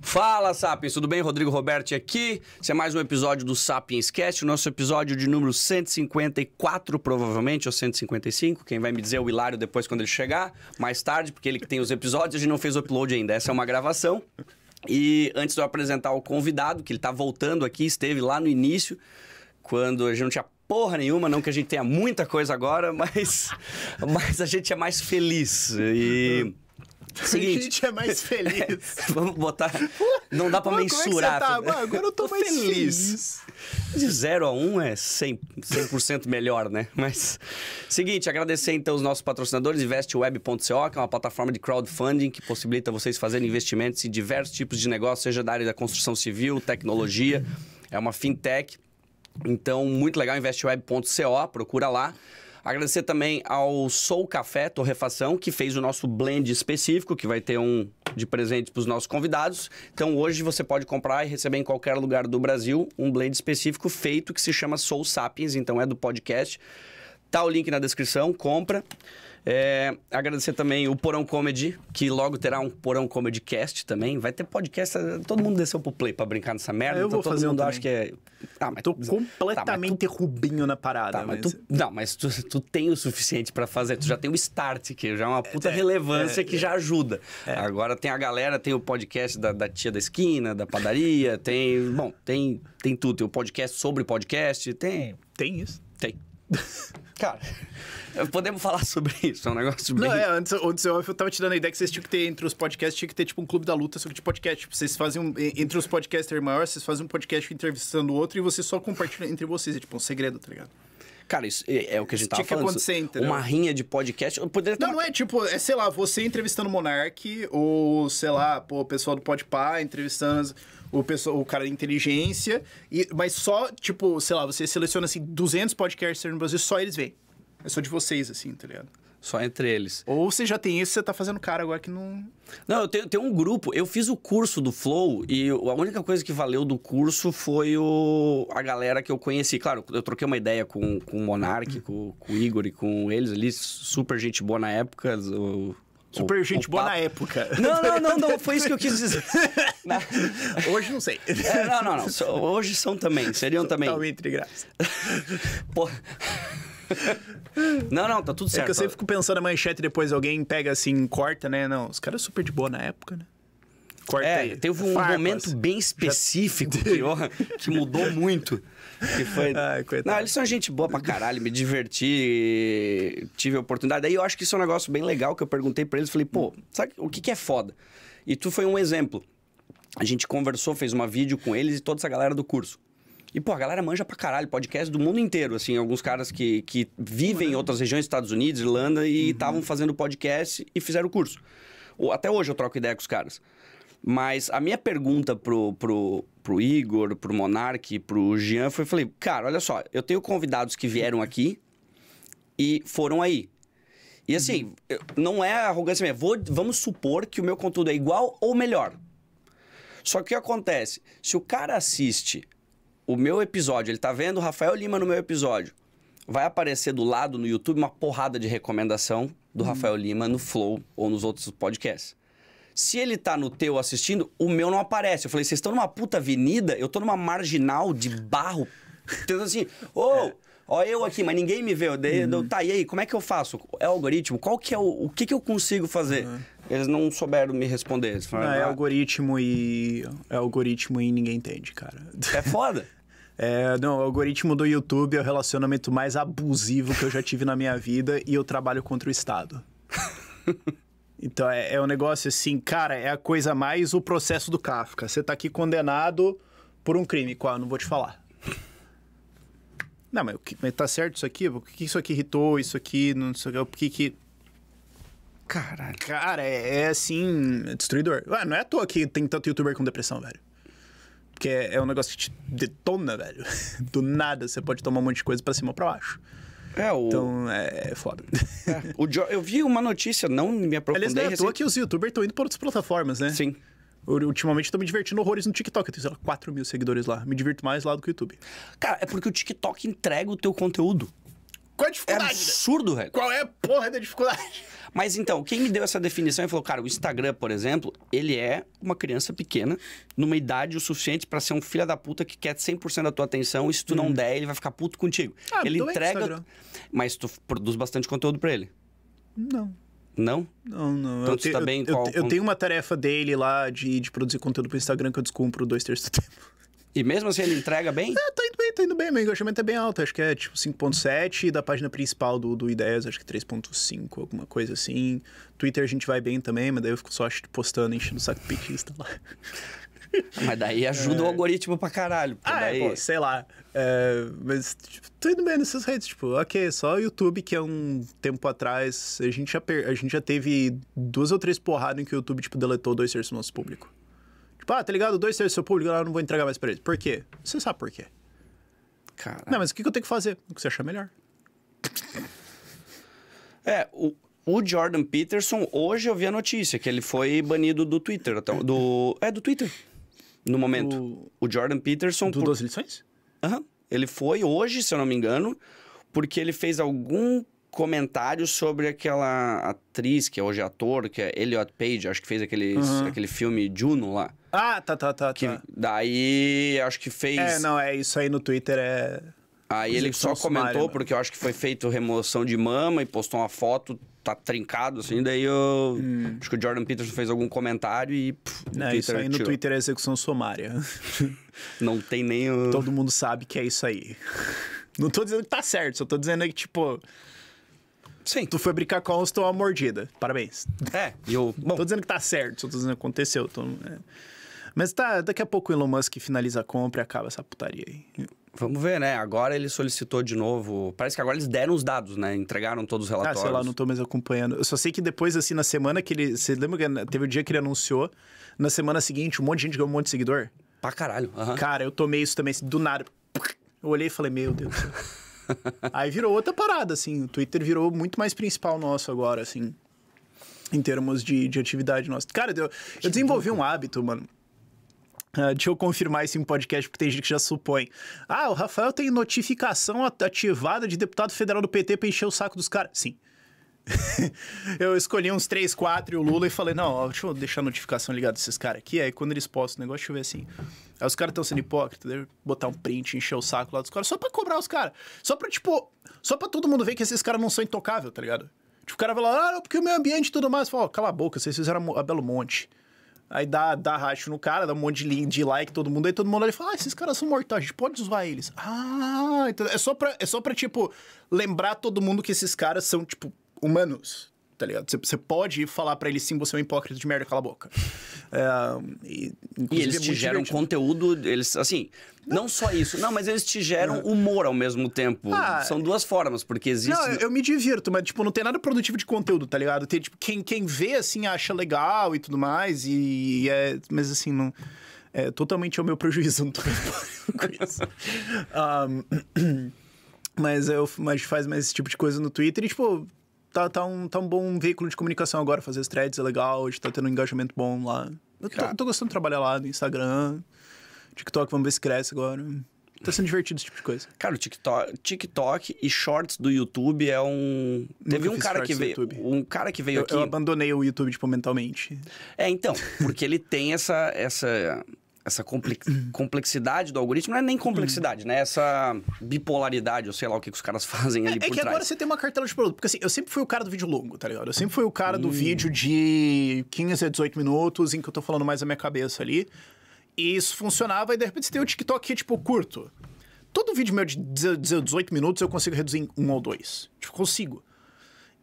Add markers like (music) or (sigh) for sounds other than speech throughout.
Fala, Sapiens! Tudo bem? Rodrigo Roberto aqui. Esse é mais um episódio do Sapiens Cast, nosso episódio de número 154, provavelmente, ou 155. Quem vai me dizer é o Hilário depois quando ele chegar, mais tarde, porque ele que tem os episódios, a gente não fez o upload ainda. Essa é uma gravação. E antes de eu apresentar o convidado, que ele está voltando aqui, esteve lá no início, quando a gente não tinha porra nenhuma, não que a gente tenha muita coisa agora, (laughs) mas, mas a gente é mais feliz. E (laughs) Seguinte, a gente é mais feliz. (laughs) vamos botar. Não dá pra mensurar. Como é que você tá? Agora eu tô, tô mais feliz. feliz. De 0 a 1 um é 100%, 100 melhor, né? Mas. Seguinte, agradecer então os nossos patrocinadores, investweb.co, que é uma plataforma de crowdfunding que possibilita vocês fazerem investimentos em diversos tipos de negócio, seja da área da construção civil, tecnologia. É uma fintech. Então, muito legal, investweb.co, procura lá. Agradecer também ao Sou Café Torrefação, que fez o nosso blend específico, que vai ter um de presente para os nossos convidados. Então hoje você pode comprar e receber em qualquer lugar do Brasil um blend específico feito que se chama Soul Sapiens, então é do podcast. Tá o link na descrição, compra. É, agradecer também o Porão Comedy, que logo terá um Porão Comedy Cast também. Vai ter podcast. É, todo mundo desceu pro play pra brincar nessa merda. eu então vou todo fazer mundo um acha que é. Ah, mas Tô tu... completamente tá, mas tu... rubinho na parada. Tá, mas tu... Não, mas tu, tu tem o suficiente para fazer. Tu já tem o start, que já é uma puta é, é relevância é, que já ajuda. É. Agora tem a galera, tem o podcast da, da tia da esquina, da padaria, tem. Bom, tem, tem tudo. Tem o podcast sobre podcast, tem. Tem isso. (laughs) Cara, podemos falar sobre isso, é um negócio bem... Não, é, antes, antes eu, eu tava te dando a ideia que vocês tinham que ter, entre os podcasts, tinha que ter, tipo, um clube da luta, só que de podcast. Tipo, vocês fazem um, entre os podcasters maiores, vocês fazem um podcast entrevistando o outro e vocês só compartilham entre vocês, é tipo um segredo, tá ligado? Cara, isso é, é o que a gente tinha tava falando. Tinha que acontecer, Uma rinha de podcast. Eu poderia não, uma... não é tipo, é sei lá, você entrevistando o Monark, ou sei lá, pô, o pessoal do Podpah entrevistando o, pessoal, o cara de inteligência, e, mas só, tipo, sei lá, você seleciona, assim, 200 podcasters no Brasil, só eles vêm. É só de vocês, assim, tá ligado? Só entre eles. Ou você já tem esse, você tá fazendo cara agora que não. Não, eu tenho, tenho, um grupo. Eu fiz o curso do Flow e a única coisa que valeu do curso foi o, a galera que eu conheci. Claro, eu troquei uma ideia com, com o Monark, (clears throat) com, com o Igor e com eles ali. Super gente boa na época. O Super o, gente o boa na época. (laughs) Não, não, não, não, foi isso que eu quis dizer. (laughs) hoje não sei. É, não, não, não. (laughs) hoje são também, seriam também. Totalmente tá de graça. Porra. Não, não, tá tudo certo. É que eu sempre fico pensando na manchete depois alguém pega assim, corta, né? Não, os caras super de boa na época, né? Corta é, aí. Teve é um Farpas. momento bem específico Já... que, ó, que mudou muito. Que foi... (laughs) Ai, não, eles são gente boa pra caralho, me diverti, tive a oportunidade. Aí eu acho que isso é um negócio bem legal que eu perguntei pra eles, falei, pô, sabe o que, que é foda? E tu foi um exemplo. A gente conversou, fez uma vídeo com eles e toda essa galera do curso. E, pô, a galera manja pra caralho, podcast do mundo inteiro, assim, alguns caras que, que vivem em outras regiões, Estados Unidos, Irlanda, e estavam uhum. fazendo podcast e fizeram o curso. Até hoje eu troco ideia com os caras. Mas a minha pergunta pro, pro, pro Igor, pro Monark, pro Jean foi: falei, cara, olha só, eu tenho convidados que vieram aqui e foram aí. E assim, uhum. não é arrogância minha. Vou, vamos supor que o meu conteúdo é igual ou melhor. Só que o que acontece? Se o cara assiste o meu episódio, ele tá vendo o Rafael Lima no meu episódio, vai aparecer do lado no YouTube uma porrada de recomendação do uhum. Rafael Lima no Flow ou nos outros podcasts. Se ele tá no teu assistindo, o meu não aparece. Eu falei, vocês estão numa puta avenida, eu tô numa marginal de barro. Tentando (laughs) assim, ô, oh, é. ó eu aqui, mas ninguém me vê. Eu dei, uhum. eu, tá, e aí, como é que eu faço? É algoritmo? Qual que é o... O que que eu consigo fazer? Uhum. Eles não souberam me responder. Eles falaram, não, é ah. algoritmo e... É algoritmo e ninguém entende, cara. É foda. (laughs) É, não, o algoritmo do YouTube é o relacionamento mais abusivo que eu já tive na minha vida e eu trabalho contra o Estado. (laughs) Então é, é um negócio assim, cara, é a coisa mais o processo do Kafka. Você tá aqui condenado por um crime, qual eu não vou te falar. Não, mas, mas tá certo isso aqui? O que isso aqui irritou? Isso aqui, não sei o que, por que que... Caralho. Cara, é, é assim, é destruidor. Ué, não é à toa que tem tanto youtuber com depressão, velho. Porque é, é um negócio que te detona, velho. (laughs) Do nada você pode tomar um monte de coisa pra cima ou pra baixo. É, o... Então, é, é, foda. É, o jo... Eu vi uma notícia, não me aprofundei... Aliás, não é à toa que os youtubers estão indo para outras plataformas, né? Sim. Ultimamente estou me divertindo horrores no TikTok. Eu tenho, sei lá, 4 mil seguidores lá. Me divirto mais lá do que o YouTube. Cara, é porque o TikTok entrega o teu conteúdo. Qual é a dificuldade? É né? absurdo, velho. Qual é a porra da dificuldade? Mas então, quem me deu essa definição e falou, cara, o Instagram, por exemplo, ele é uma criança pequena, numa idade o suficiente para ser um filho da puta que quer 100% da tua atenção e se tu hum. não der, ele vai ficar puto contigo. Ah, ele entrega. Mas tu produz bastante conteúdo para ele? Não. Não? Não, não. Então eu, tá te, tá eu, eu, qual... eu tenho uma tarefa dele lá de, de produzir conteúdo pro Instagram que eu descumpro dois terços do tempo. E mesmo assim ele entrega bem? É, tá indo bem, tá indo bem. Meu engajamento é bem alto. Acho que é tipo 5.7 e da página principal do, do Ideias, acho que 3.5, alguma coisa assim. Twitter a gente vai bem também, mas daí eu fico só postando, enchendo o saco petista lá. Ah, mas daí ajuda é... o algoritmo pra caralho. Ah, é, daí... é, pô, sei lá. É, mas tipo, tô indo bem nessas redes. Tipo, ok, só o YouTube que é um tempo atrás a gente já, per... a gente já teve duas ou três porradas em que o YouTube tipo, deletou dois terços do nosso público. Ah, tá ligado? Dois terços do seu público, eu não vou entregar mais pra eles. Por quê? Você sabe por quê. Cara. Não, mas o que eu tenho que fazer? O que você achar melhor. É, o, o Jordan Peterson, hoje eu vi a notícia que ele foi banido do Twitter. Então, do, (laughs) é, do Twitter. No momento. O, o Jordan Peterson. Do por... 12 lições? Aham. Uhum. Ele foi hoje, se eu não me engano, porque ele fez algum comentários sobre aquela atriz, que é hoje é ator, que é Elliot Page, acho que fez aqueles, uhum. aquele filme Juno lá. Ah, tá, tá, tá, que tá. Daí, acho que fez... É, não, é isso aí no Twitter, é... Aí ele só comentou, sumário, porque eu acho que foi feito remoção de mama e postou uma foto, tá trincado, assim. Daí eu. Hum. Acho que o Jordan Peterson fez algum comentário e. Puf, Não, isso aí tirou. no Twitter é execução sumária. (laughs) Não tem nem. O... Todo mundo sabe que é isso aí. (laughs) Não tô dizendo que tá certo, só tô dizendo que, tipo. Sim. Tu foi brincar com a onça, tomou uma mordida. Parabéns. É, eu. Bom. Tô dizendo que tá certo, tô dizendo que aconteceu. Tô... É. Mas tá, daqui a pouco o Elon Musk finaliza a compra e acaba essa putaria aí. Vamos ver, né? Agora ele solicitou de novo. Parece que agora eles deram os dados, né? Entregaram todos os relatórios. Ah, sei lá, não tô mais acompanhando. Eu só sei que depois, assim, na semana que ele. Você lembra que teve o dia que ele anunciou? Na semana seguinte, um monte de gente ganhou um monte de seguidor? Pra caralho. Uhum. Cara, eu tomei isso também, assim, do nada. Eu olhei e falei, meu Deus do céu. (laughs) Aí virou outra parada, assim. O Twitter virou muito mais principal nosso agora, assim. Em termos de, de atividade nossa. Cara, eu, eu desenvolvi um hábito, mano. Uh, deixa eu confirmar isso em podcast, porque tem gente que já supõe. Ah, o Rafael tem notificação ativada de deputado federal do PT pra encher o saco dos caras. Sim. (laughs) eu escolhi uns 3, 4 e o Lula e falei, não, ó, deixa eu deixar a notificação ligada desses caras aqui. Aí quando eles postam o negócio, deixa eu ver assim. Aí os caras estão sendo hipócritas, deve botar um print, encher o saco lá dos caras, só pra cobrar os caras. Só pra, tipo, só pra todo mundo ver que esses caras não são intocáveis, tá ligado? Tipo, o cara vai lá, ah, porque o meio ambiente e tudo mais. Fala, cala a boca, vocês fizeram a Belo Monte. Aí dá, dá racho no cara, dá um monte de, de like todo mundo, aí todo mundo ali fala, ah, esses caras são mortais, a gente pode zoar eles. Ah, então é só pra, é só pra tipo, lembrar todo mundo que esses caras são, tipo, humanos, tá ligado? Você pode falar para eles sim, você é um hipócrita de merda, cala a boca. É, e, e, é eles é te geram divertido. conteúdo, eles, assim, não. não. só isso, não, mas eles te geram não. humor ao mesmo tempo. Ah, São duas formas, porque existe. Não, eu, me divirto, mas, tipo, não tem nada produtivo de conteúdo, tá ligado? Tem, tipo, quem, quem vê, assim, acha legal e tudo mais, e, e é. Mas, assim, não. É totalmente o meu prejuízo, não tô com isso. um, (laughs) (clears throat) mas eu mas faz mais esse tipo de coisa no Twitter e, tipo, tá, tá, um, tá um bom veículo de comunicação agora. Fazer as threads é legal, a gente tá tendo um engajamento bom lá. Eu tô, tô gostando de trabalhar lá no Instagram, TikTok, vamos ver se cresce agora. Tá sendo divertido esse tipo de coisa. Cara, o TikTok, TikTok e shorts do YouTube é um. Nunca Teve um cara, que veio, um cara que veio eu, aqui. Eu abandonei o YouTube, tipo, mentalmente. É, então, porque ele tem essa, essa essa complexidade do algoritmo, não é nem complexidade, né? Essa bipolaridade, ou sei lá o que, que os caras (laughs) fazem ali é, é por trás. que trás. agora você tem uma cartela de produto. Porque assim, eu sempre fui o cara do vídeo longo, tá ligado? Eu sempre fui o cara do hum. vídeo de 15 a 18 minutos, em que eu tô falando mais a minha cabeça ali. E isso funcionava, e de repente você tem o TikTok que é, tipo, curto. Todo vídeo meu de 18 minutos eu consigo reduzir em um ou dois. Tipo, consigo.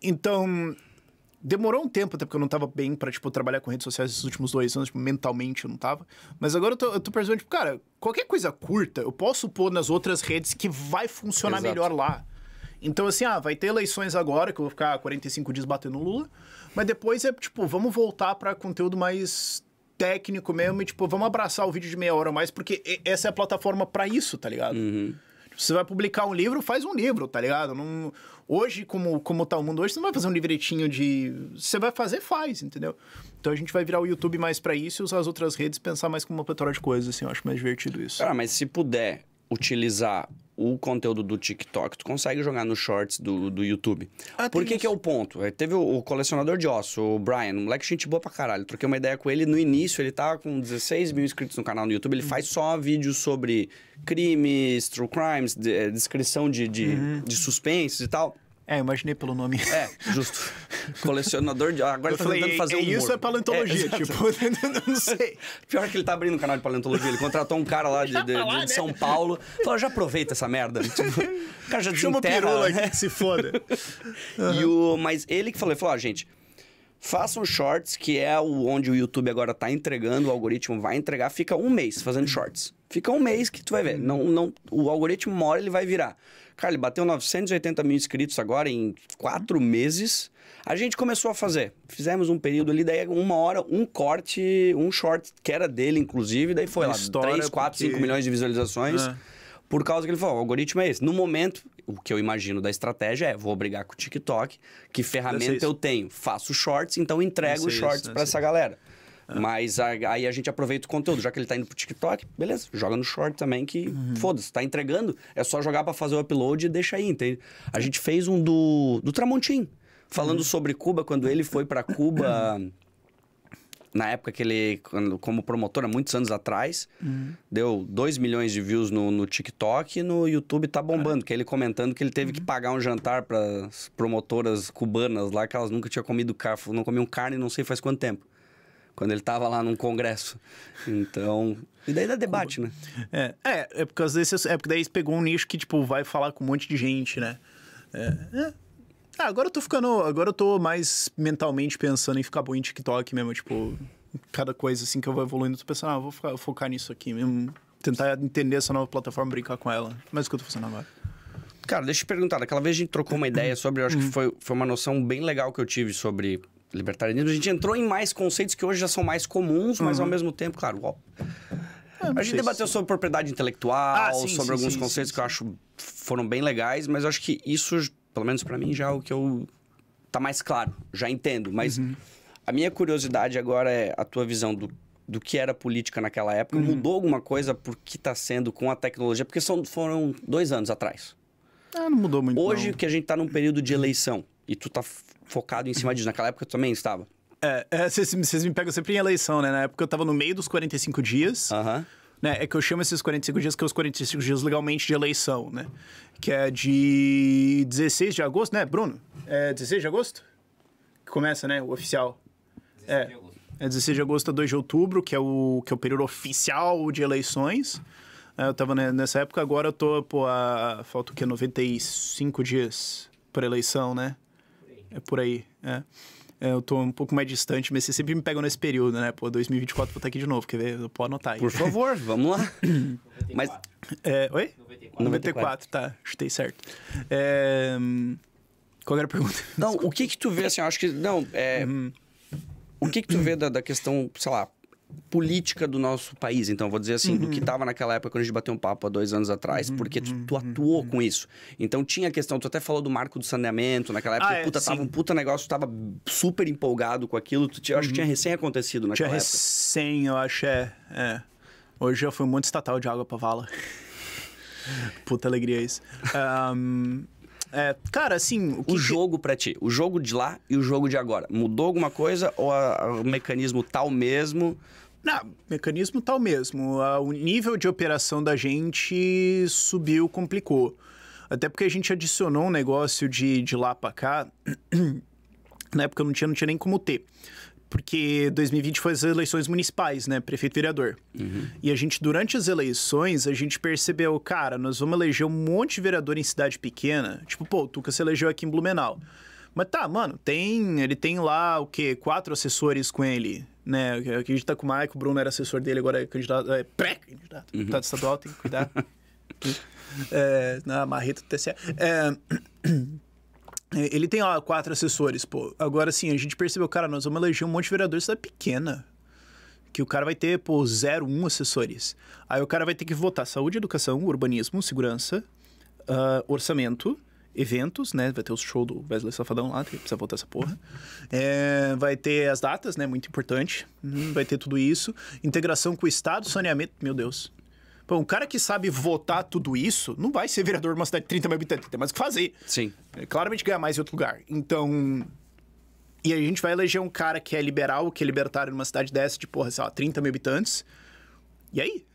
Então, Demorou um tempo, até porque eu não tava bem pra, tipo, trabalhar com redes sociais esses últimos dois anos, tipo, mentalmente eu não tava. Mas agora eu tô, eu tô percebendo, tipo, cara, qualquer coisa curta, eu posso pôr nas outras redes que vai funcionar Exato. melhor lá. Então, assim, ah, vai ter eleições agora, que eu vou ficar 45 dias batendo Lula. Mas depois é, tipo, vamos voltar para conteúdo mais técnico mesmo e, tipo, vamos abraçar o vídeo de meia hora ou mais, porque essa é a plataforma para isso, tá ligado? Uhum. Tipo, você vai publicar um livro, faz um livro, tá ligado? Não, Hoje, como, como tá o mundo hoje, você não vai fazer um livretinho de. Você vai fazer, faz, entendeu? Então a gente vai virar o YouTube mais para isso e usar as outras redes pensar mais como uma pletora de coisas, assim, eu acho mais divertido isso. Cara, mas se puder utilizar o conteúdo do TikTok, tu consegue jogar nos shorts do, do YouTube. Ah, Por que, que é o ponto? É, teve o, o, colecionador de osso, o Brian, um moleque gente boa pra caralho. Troquei uma ideia com ele no início, ele tá com 16 mil inscritos no canal no YouTube. Ele uhum. faz só vídeos sobre crimes, true crimes, de, é, descrição de, de, uhum. de suspensos e tal. É, imaginei pelo nome. É, justo. Colecionador de. Agora ele tá falei, tentando fazer é, humor. Isso é, é paleontologia, é, tipo, (laughs) não sei. Pior que ele tá abrindo um canal de paleontologia. Ele contratou um cara lá de, de, de, de né? São Paulo. Falou, já aproveita essa merda. (laughs) Tipo, o cara já Chama desenterra, o né? se foda. Uhum. (laughs) E o, mas ele que falou, ele falou, gente, ah, gente, façam shorts, que é o, onde o YouTube agora tá entregando, o algoritmo vai entregar, fica um mês fazendo shorts. Fica um mês que tu vai ver. Não, não, o algoritmo uma hora ele vai virar. Cara, ele bateu 980 mil inscritos agora em quatro meses. A gente começou a fazer. Fizemos um período ali, daí uma hora, um corte, um short que era dele, inclusive. Daí foi Uma lá, história 3, 4, porque... 5 milhões de visualizações. É. Por causa que ele falou, o algoritmo é esse. No momento, o que eu imagino da estratégia é, vou brigar com o TikTok, que ferramenta eu tenho? Faço shorts, então entrego os shorts para essa galera. Ah. Mas a, aí a gente aproveita o conteúdo, já que ele tá indo pro TikTok, beleza, joga no short também que uhum. foda-se, tá entregando, é só jogar para fazer o upload e deixa aí, entende? A gente fez um do, do Tramontim, falando uhum. sobre Cuba, quando ele foi para Cuba. (coughs) na época que ele, como promotor, há muitos anos atrás, uhum. deu 2 milhões de views no, no TikTok e no YouTube tá bombando. Que é ele comentando que ele teve uhum. que pagar um jantar para promotoras cubanas lá, que elas nunca tinham comido carne, não comiam carne não sei faz quanto tempo quando ele estava lá num congresso. Então, e daí dá debate, né? É, é, é porque às vezes é porque daí pegou um nicho que tipo vai falar com um monte de gente, né? É, é. Ah, agora eu tô ficando, agora eu tô mais mentalmente pensando em ficar bom em TikTok mesmo, tipo, cada coisa assim que eu vou evoluindo, eu tô pensando, ah, vou focar, focar nisso aqui mesmo, tentar entender essa nova plataforma, brincar com ela. Mas o que eu tô fazendo agora? Cara, deixa eu te perguntar, daquela vez a gente trocou uma ideia sobre, eu acho que uhum. foi, foi uma noção bem legal que eu tive sobre libertarianismo, a gente entrou em mais conceitos que hoje já são mais comuns, mas uhum. ao mesmo tempo, claro, ó, ah, a gente debateu sobre propriedade intelectual, ah, sim, sobre sim, alguns sim, conceitos que eu acho foram bem legais, mas eu acho que isso, pelo menos para mim, já é o que eu tá mais claro, já entendo, mas uhum. a minha curiosidade agora é a tua visão do do que era política naquela época, uhum. mudou alguma coisa por que está sendo com a tecnologia? Porque são, foram dois anos atrás. Ah, não mudou muito. Hoje não. que a gente está num período de eleição e tu tá focado em cima disso. Naquela época eu também estava. É, é vocês me pegam sempre em eleição, né? Na época eu tava no meio dos 45 dias. Aham. Uhum. Né? É que eu chamo esses 45 dias que é os 45 dias legalmente de eleição, né? Que é de 16 de agosto, né, Bruno? É 16 de agosto? Que começa, né, o oficial. 16 é. de agosto. É 16 de agosto a 2 de outubro, que é o, que é o período oficial de eleições. É, eu tava né, nessa época, agora eu tô, pô, a, falta o quê? 95 dias para eleição, né? é por aí. né? Eu tô um pouco mais distante, mas vocês sempre me pegam nesse período, né? Pô, 2024 vou estar tá aqui de novo, quer ver? Eu posso anotar aí. Por favor, vamos lá. mas... É, oi? 94. 94, tá. Chutei certo. É... Qual era a pergunta? Não, o que que tu vê, assim, acho que... Não, é... Uhum. O que que tu vê da, da questão, sei lá, política do nosso país. Então, vou dizer assim, uhum. do que estava uhum. naquela época quando a gente bateu um papo há dois anos atrás, uhum. porque tu, tu uhum. atuou uhum. com isso. Então, tinha a questão, tu até falou do marco do saneamento, naquela época, ah, é, puta, sim. tava um puta negócio, tava super empolgado com aquilo, tu, eu acho que tinha uhum. recém acontecido naquela tinha época. recém, eu acho, é, é. Hoje eu fui muito estatal de água pra vala. (laughs) puta alegria isso. Um, é, cara, assim. O, o jogo que... para ti, o jogo de lá e o jogo de agora, mudou alguma coisa ou a, a, o mecanismo tal mesmo? Não, mecanismo tal mesmo. A, o nível de operação da gente subiu, complicou. Até porque a gente adicionou um negócio de, de lá para cá. (clears throat) Na época não tinha, não tinha nem como ter porque 2020 foi as eleições municipais, né? Prefeito e vereador. Uhum. E a gente, durante as eleições, a gente percebeu, cara, nós vamos eleger um monte de vereador em cidade pequena. Tipo, pô, o Tuca se elegeu aqui em Blumenau. Mas tá, mano, tem. Ele tem lá o quê? Quatro assessores com ele. Né? Aqui a gente tá com o Maico, o Bruno era assessor dele, agora é candidato. É pré-candidato. Uhum. Tá Deputado estadual, tem que cuidar. (laughs) é, na marreta do TCE. É. (clears throat) É, ele tem ó, quatro assessores, pô. Agora sim, a gente percebeu, cara, nós vamos eleger um monte de vereador da pequena. Que o cara vai ter, pô, zero um assessores. Aí o cara vai ter que votar saúde, educação, urbanismo, segurança, uh, orçamento, eventos, né? Vai ter o show do Wesley Safadão lá, que precisa votar essa porra. É, vai ter as datas, né? Muito importante. Hum, vai ter tudo isso. Integração com o Estado, saneamento, meu Deus. Pô, um cara que sabe votar tudo isso não vai ser vereador de uma cidade de 30 mil habitantes, tem mais o que fazer. Sim. É, claramente ganha mais em outro lugar. Então. E a gente vai eleger um cara que é liberal, que é libertário numa cidade dessa, de, porra, sei lá, 30 mil habitantes. E aí?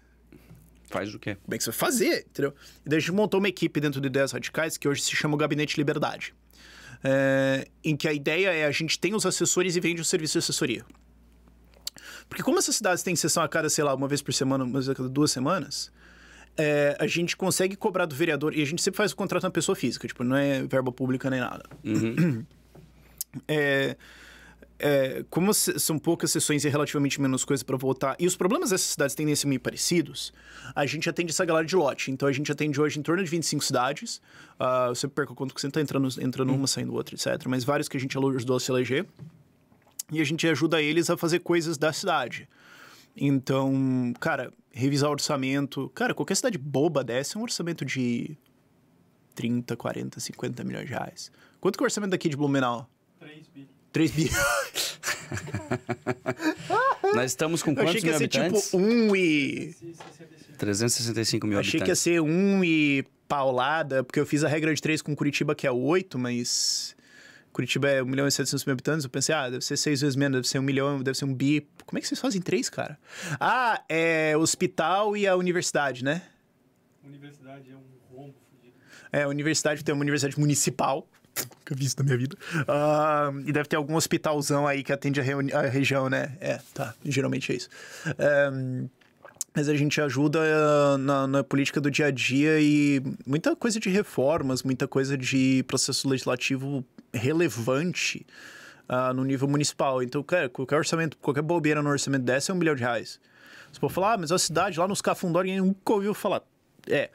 Faz o quê? Como é que você vai fazer? Entendeu? E daí a gente montou uma equipe dentro de Ideias Radicais que hoje se chama o Gabinete Liberdade. É, em que a ideia é a gente tem os assessores e vende o serviço de assessoria. Porque como essas cidades têm sessão a cada, sei lá, uma vez por semana, uma vez a cada duas semanas, é, a gente consegue cobrar do vereador, e a gente sempre faz o contrato na pessoa física, tipo, não é verba pública nem nada. Uhum. (clears throat) É, é, como são poucas sessões e é relativamente menos coisa para votar, e os problemas dessas cidades tendem a ser meio parecidos, a gente atende essa galera de lote. Então a gente atende hoje em torno de 25 cidades. Uh, ah, eu sempre perco o conto que você está entrando, entrando uhum. uma, saindo outra, etc. Mas vários que a gente ajudou a se eleger e a gente ajuda eles a fazer coisas da cidade. Então, cara, revisar orçamento. Cara, qualquer cidade boba dessa é um orçamento de 30, 40, 50 milhões de reais. Quanto que é o orçamento daqui de Blumenau? 3 bilhões. 3 bilhões. (laughs) Nós estamos com quantos mil tipo habitantes? Achei que ia ser tipo 1 um e... 365 mil Achei habitantes. Achei que ia ser 1 um e paulada, porque eu fiz a regra de 3 com Curitiba, que é 8, mas... Curitiba é 1 milhão e 700 mil habitantes, eu pensei, ah, deve ser seis vezes menos, deve ser um milhão, deve ser um bi. Como é que vocês fazem três, cara? Ah, é hospital e a universidade, né? Universidade é um rombo fudido. É, a universidade tem uma universidade municipal. Nunca (laughs) vi isso na minha vida. Uh, e deve ter algum hospitalzão aí que atende a, a região, né? É, tá. Geralmente é isso. Um, mas a gente ajuda eh, na, na, política do dia a dia e muita coisa de reformas, muita coisa de processo legislativo relevante uh, no nível municipal. Então, cara, qualquer orçamento, qualquer bobeira no orçamento dessa é um milhão de reais. Você pode falar, ah, mas a cidade lá nos Cafundó, ninguém nunca ouviu falar. É.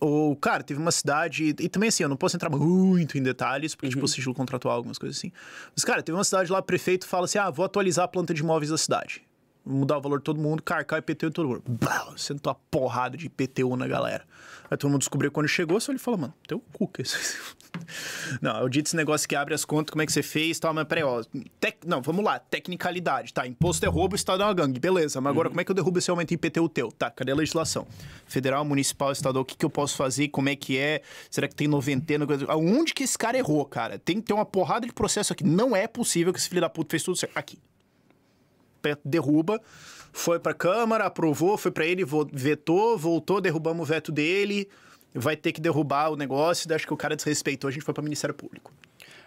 Ou, cara, teve uma cidade. E também assim, eu não posso entrar muito em detalhes, porque, tipo, uhum. tipo, sigilo contratual, algumas coisas assim. Mas, cara, teve uma cidade lá, o prefeito fala assim: ah, vou atualizar a planta de imóveis da cidade mudar o valor de todo mundo, carcar o IPTU em todo mundo. Bah, sentou a porrada de IPTU na galera. Aí todo mundo descobriu quando chegou, só ele falou, mano, teu cu que é isso. (laughs) não, eu disse esse negócio que abre as contas, como é que você fez, tal, mas peraí, ó. Tec... Não, vamos lá, tecnicalidade, tá? Imposto é roubo, Estado é uma gangue, beleza. Mas agora, uhum. como é que eu derrubo esse aumento em IPTU teu? Tá, cadê a legislação? Federal, municipal, estadual, o que, que eu posso fazer? Como é que é? Será que tem noventena? aonde que esse cara errou, cara? Tem que ter uma porrada de processo aqui. Não é possível que esse filho da puta fez tudo certo. Aqui veto derruba, foi para a Câmara, aprovou, foi para ele, vetou, voltou, derrubamos o veto dele, vai ter que derrubar o negócio, acho que o cara desrespeitou, a gente foi para o Ministério Público.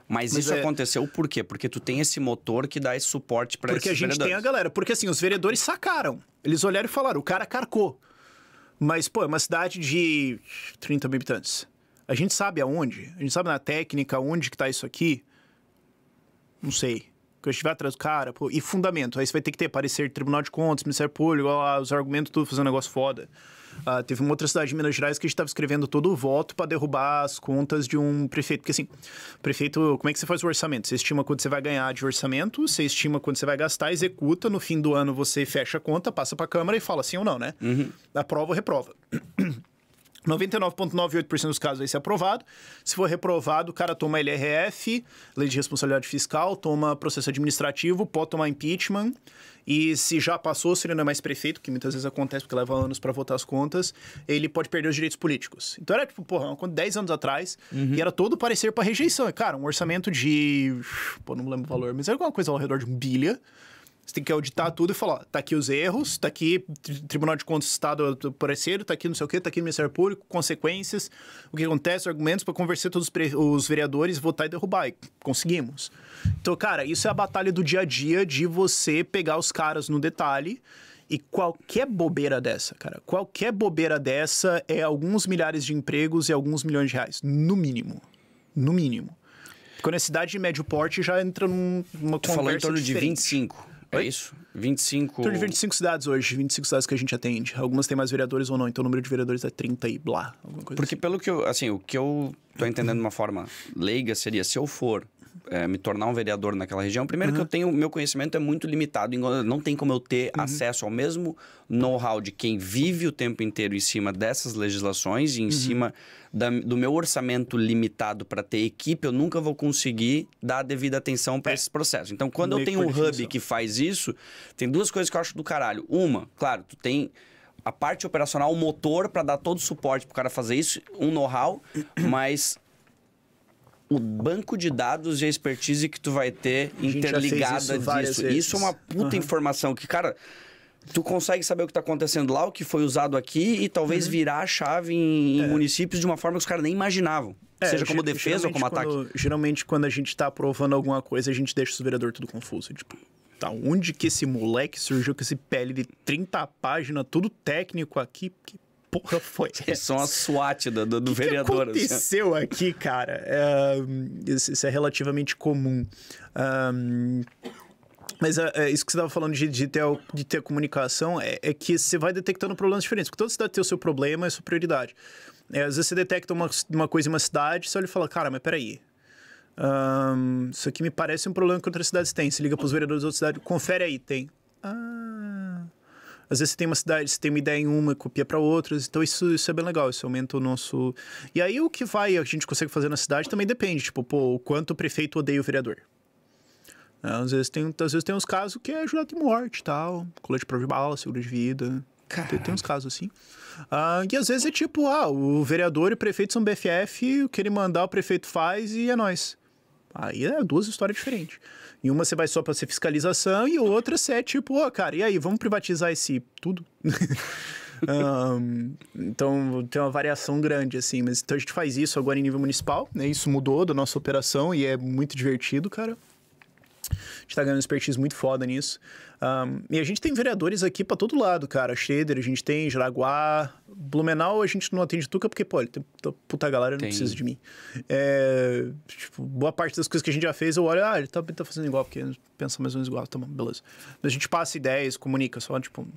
Mas, Mas isso é... aconteceu por quê? Porque tu tem esse motor que dá esse suporte para Porque a gente vereadores. tem a galera. Porque assim, os vereadores sacaram. Eles olharam e falaram, o cara carcou. Mas, pô, é uma cidade de 30 mil habitantes. A gente sabe aonde? A gente sabe na técnica onde que tá isso aqui? Não sei que eu estiver atrás do cara, pô, e fundamento. Aí você vai ter que ter parecer Tribunal de Contas, Ministério Público, lá, os argumentos, tudo, fazer um negócio foda. Uh, teve uma outra cidade de Minas Gerais que a gente estava escrevendo todo o voto para derrubar as contas de um prefeito. Porque assim, prefeito, como é que você faz o orçamento? Você estima quando você vai ganhar de orçamento, você estima quando você vai gastar, executa, no fim do ano você fecha a conta, passa para a Câmara e fala sim ou não, né? Uhum. Aprova ou reprova. 99,98% dos casos vai ser aprovado. Se for reprovado, o cara toma LRF, Lei de Responsabilidade Fiscal, toma processo administrativo, pode tomar impeachment. E se já passou, se ele não é mais prefeito, que muitas vezes acontece porque leva anos para votar as contas, ele pode perder os direitos políticos. Então era tipo, porra, 10 anos atrás, uhum. e era todo parecer para rejeição. cara, um orçamento de. Pô, não lembro o valor, mas era alguma coisa ao redor de um bilha. Você tem que auditar tudo e falar, tá aqui os erros, tá aqui Tribunal de Contas do Estado pareceiro, tá aqui não sei o quê, tá aqui no Ministério Público, consequências, o que acontece, argumentos para conversar todos os vereadores, votar e derrubar. E conseguimos. Então, cara, isso é a batalha do dia a dia de você pegar os caras no detalhe e qualquer bobeira dessa, cara, qualquer bobeira dessa é alguns milhares de empregos e alguns milhões de reais, no mínimo. No mínimo. Quando é cidade de médio porte, já entra numa tu conversa falou em torno diferente. de 25. É Oi? É isso? 25. Então, de 25 cidades hoje, 25 cidades que a gente atende. Algumas têm mais vereadores ou não, então o número de vereadores é 30 e blá, alguma coisa Porque assim. pelo que eu, assim, o que eu tô entendendo de uma forma leiga seria se eu for é, me tornar um vereador naquela região, primeiro uhum. que eu uhum. tenho, meu conhecimento é muito limitado, não tem como eu ter uhum. acesso ao mesmo know-how de quem vive o tempo inteiro em cima dessas legislações e em uhum. cima da, do meu orçamento limitado para ter equipe, eu nunca vou conseguir dar a devida atenção para é. esses processos. Então, quando Meio eu tenho um hub que faz isso, tem duas coisas que eu acho do caralho. Uma, claro, tu tem a parte operacional, o motor para dar todo o suporte para o cara fazer isso, um know-how, (clears throat) mas o banco de dados e a expertise que tu vai ter interligada isso disso. Isso é uma puta uhum. informação que, cara, tu consegue saber o que está acontecendo lá, o que foi usado aqui e talvez uhum. virar a chave em, é. municípios de uma forma que os caras nem imaginavam. É, seja como defesa ou como ataque. geralmente, quando a gente está aprovando alguma coisa, a gente deixa os vereadores tudo confuso. Tipo, tá, onde que esse moleque surgiu com esse pele de 30 páginas, tudo técnico aqui? Que porra foi essa? São a SWAT do, do que vereador. O assim. que aconteceu assim? aqui, cara? É, isso, é relativamente comum. É, mas é, é, isso que você estava falando de, de, ter, de ter comunicação é, é que você vai detectando problemas diferentes. Porque toda cidade tem o seu problema e a sua prioridade. É, às vezes você detecta uma, uma coisa em uma cidade, você olha e fala, cara, mas peraí. Um, isso aqui me parece um problema que outras cidades têm. Se liga para os vereadores da outra cidade, confere aí, tem. Ah, às vezes você tem uma cidade, você tem uma ideia em uma, copia para outras. Então isso, isso é bem legal, isso aumenta o nosso. E aí o que vai, a gente consegue fazer na cidade também depende. Tipo, pô, o quanto o prefeito odeia o vereador. É, às vezes tem, às vezes tem uns casos que é ajudar de morte tal, colete de prova de bala, seguro de vida. Tem, tem, uns casos assim. Ah, e às vezes é tipo, ah, o vereador e o prefeito são BFF, o que ele mandar o prefeito faz e é nós. Aí é duas histórias diferentes. E uma você vai só para ser fiscalização e outra você é tipo, ô, oh, cara, e aí, vamos privatizar esse tudo? um, (laughs) então tem uma variação grande, assim. Mas então a gente faz isso agora em nível municipal, né? Isso mudou da nossa operação e é muito divertido, cara. A gente tá ganhando expertise muito foda nisso. Um, e a gente tem vereadores aqui para todo lado, cara. Shader, a gente tem, Jaraguá. Blumenau a gente não atende Tuca, porque, pô, ele tem puta galera, não tem. precisa de mim. É, tipo, boa parte das coisas que a gente já fez, eu olho, ah, ele tá, tá fazendo igual, porque pensa mais ou menos igual. Tá bom, beleza. Mas a gente passa ideias, comunica, só, tipo...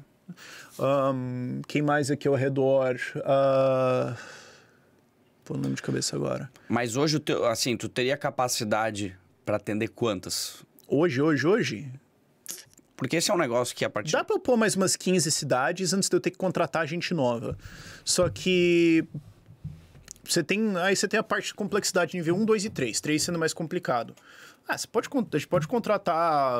Um, quem mais aqui ao redor? Uh... Pô, nome de cabeça agora. Mas hoje, assim, tu teria capacidade para atender quantas hoje, hoje, hoje, porque esse é um negócio que a partir. Dá pra eu pôr mais umas 15 cidades antes de eu ter que contratar gente nova. Só que. Você tem. Aí você tem a parte de complexidade nível 1, 2 e 3. 3 sendo mais complicado. Ah, você pode, a gente pode contratar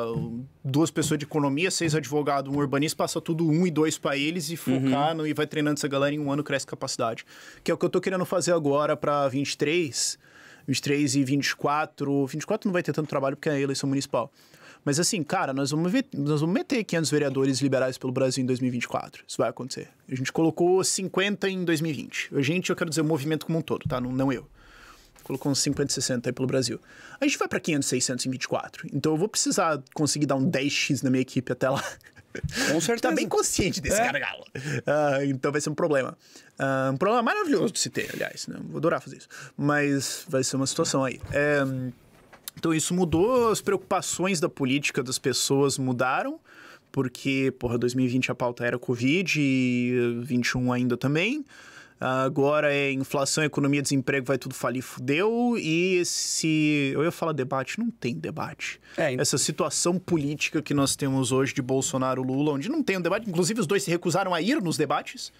duas pessoas de economia, seis advogados, um urbanista, passa tudo um e dois para eles e focar uhum. no, e vai treinando essa galera em um ano cresce capacidade. Que é o que eu tô querendo fazer agora para 23 23 e 24. 24 não vai ter tanto trabalho porque é a eleição municipal. Mas assim, cara, nós vamos, ver, nós vamos meter 500 vereadores liberais pelo Brasil em 2024. Isso vai acontecer. A gente colocou 50 em 2020. A gente, eu quero dizer, o movimento como um todo, tá? Não, não eu. Colocou uns 50, 60 aí pelo Brasil. A gente vai para 500, 600 em 24. Então eu vou precisar conseguir dar um 10x na minha equipe até lá. Com certeza. Tá bem consciente desse é. gargalo. Uh, então vai ser um problema. Uh, um problema maravilhoso de se ter, aliás. Né? Vou adorar fazer isso. Mas vai ser uma situação aí. É, então isso mudou, as preocupações da política das pessoas mudaram porque, porra, 2020 a pauta era Covid e 21 ainda também agora é inflação, economia, desemprego, vai tudo falir, fudeu. E esse. Eu ia falar debate, não tem debate. É, Essa situação política que nós temos hoje de Bolsonaro-Lula, onde não tem um debate, inclusive os dois se recusaram a ir nos debates.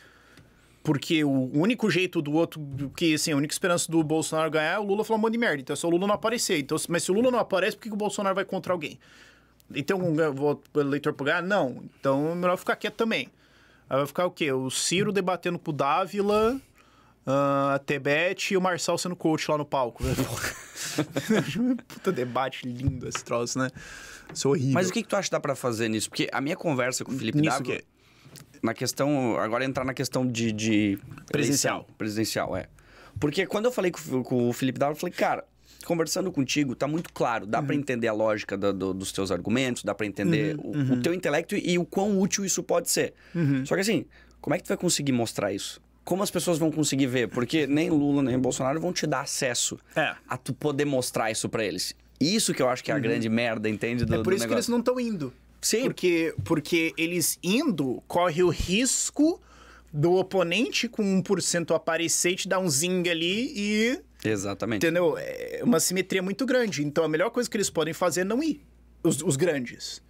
Porque o único jeito do outro, que assim, a única esperança do Bolsonaro ganhar é o Lula falar um monte de merda. Então é só o Lula não aparecer. Então, mas se o Lula não aparece, por que, que o Bolsonaro vai contra alguém? Então, tem algum eleitor pagar? Não. Então, é melhor ficar quieto também. Aí vai ficar o quê? O Ciro debatendo com o Dávila, a ah, Tebete e o Marçal sendo coach lá no palco. (laughs) Puta debate lindo esse troço, né? Isso é horrível. Mas o que, que tu acha que dá pra fazer nisso? Porque a minha conversa com o Felipe Dávila... Que... É. Na questão... Agora entrar na questão de... de... Presidencial. Presidencial, é. Porque quando eu falei com, com o Felipe Dávila, eu falei, cara conversando contigo, tá muito claro, dá uhum. para entender a lógica do, do, dos teus argumentos, dá para entender uhum. O, uhum. o, teu intelecto e, o quão útil isso pode ser. Uhum. Só que assim, como é que tu vai conseguir mostrar isso? Como as pessoas vão conseguir ver? Porque nem Lula nem Bolsonaro vão te dar acesso é. a tu poder mostrar isso para eles. Isso que eu acho que é a uhum. grande merda, entende? Do, é por isso que eles não estão indo. Sim. Porque, porque eles indo, corre o risco do oponente com 1% aparecer e te dar um zing ali e Exatamente. Entendeu? É uma simetria muito grande. Então a melhor coisa que eles podem fazer é não ir, os, os grandes.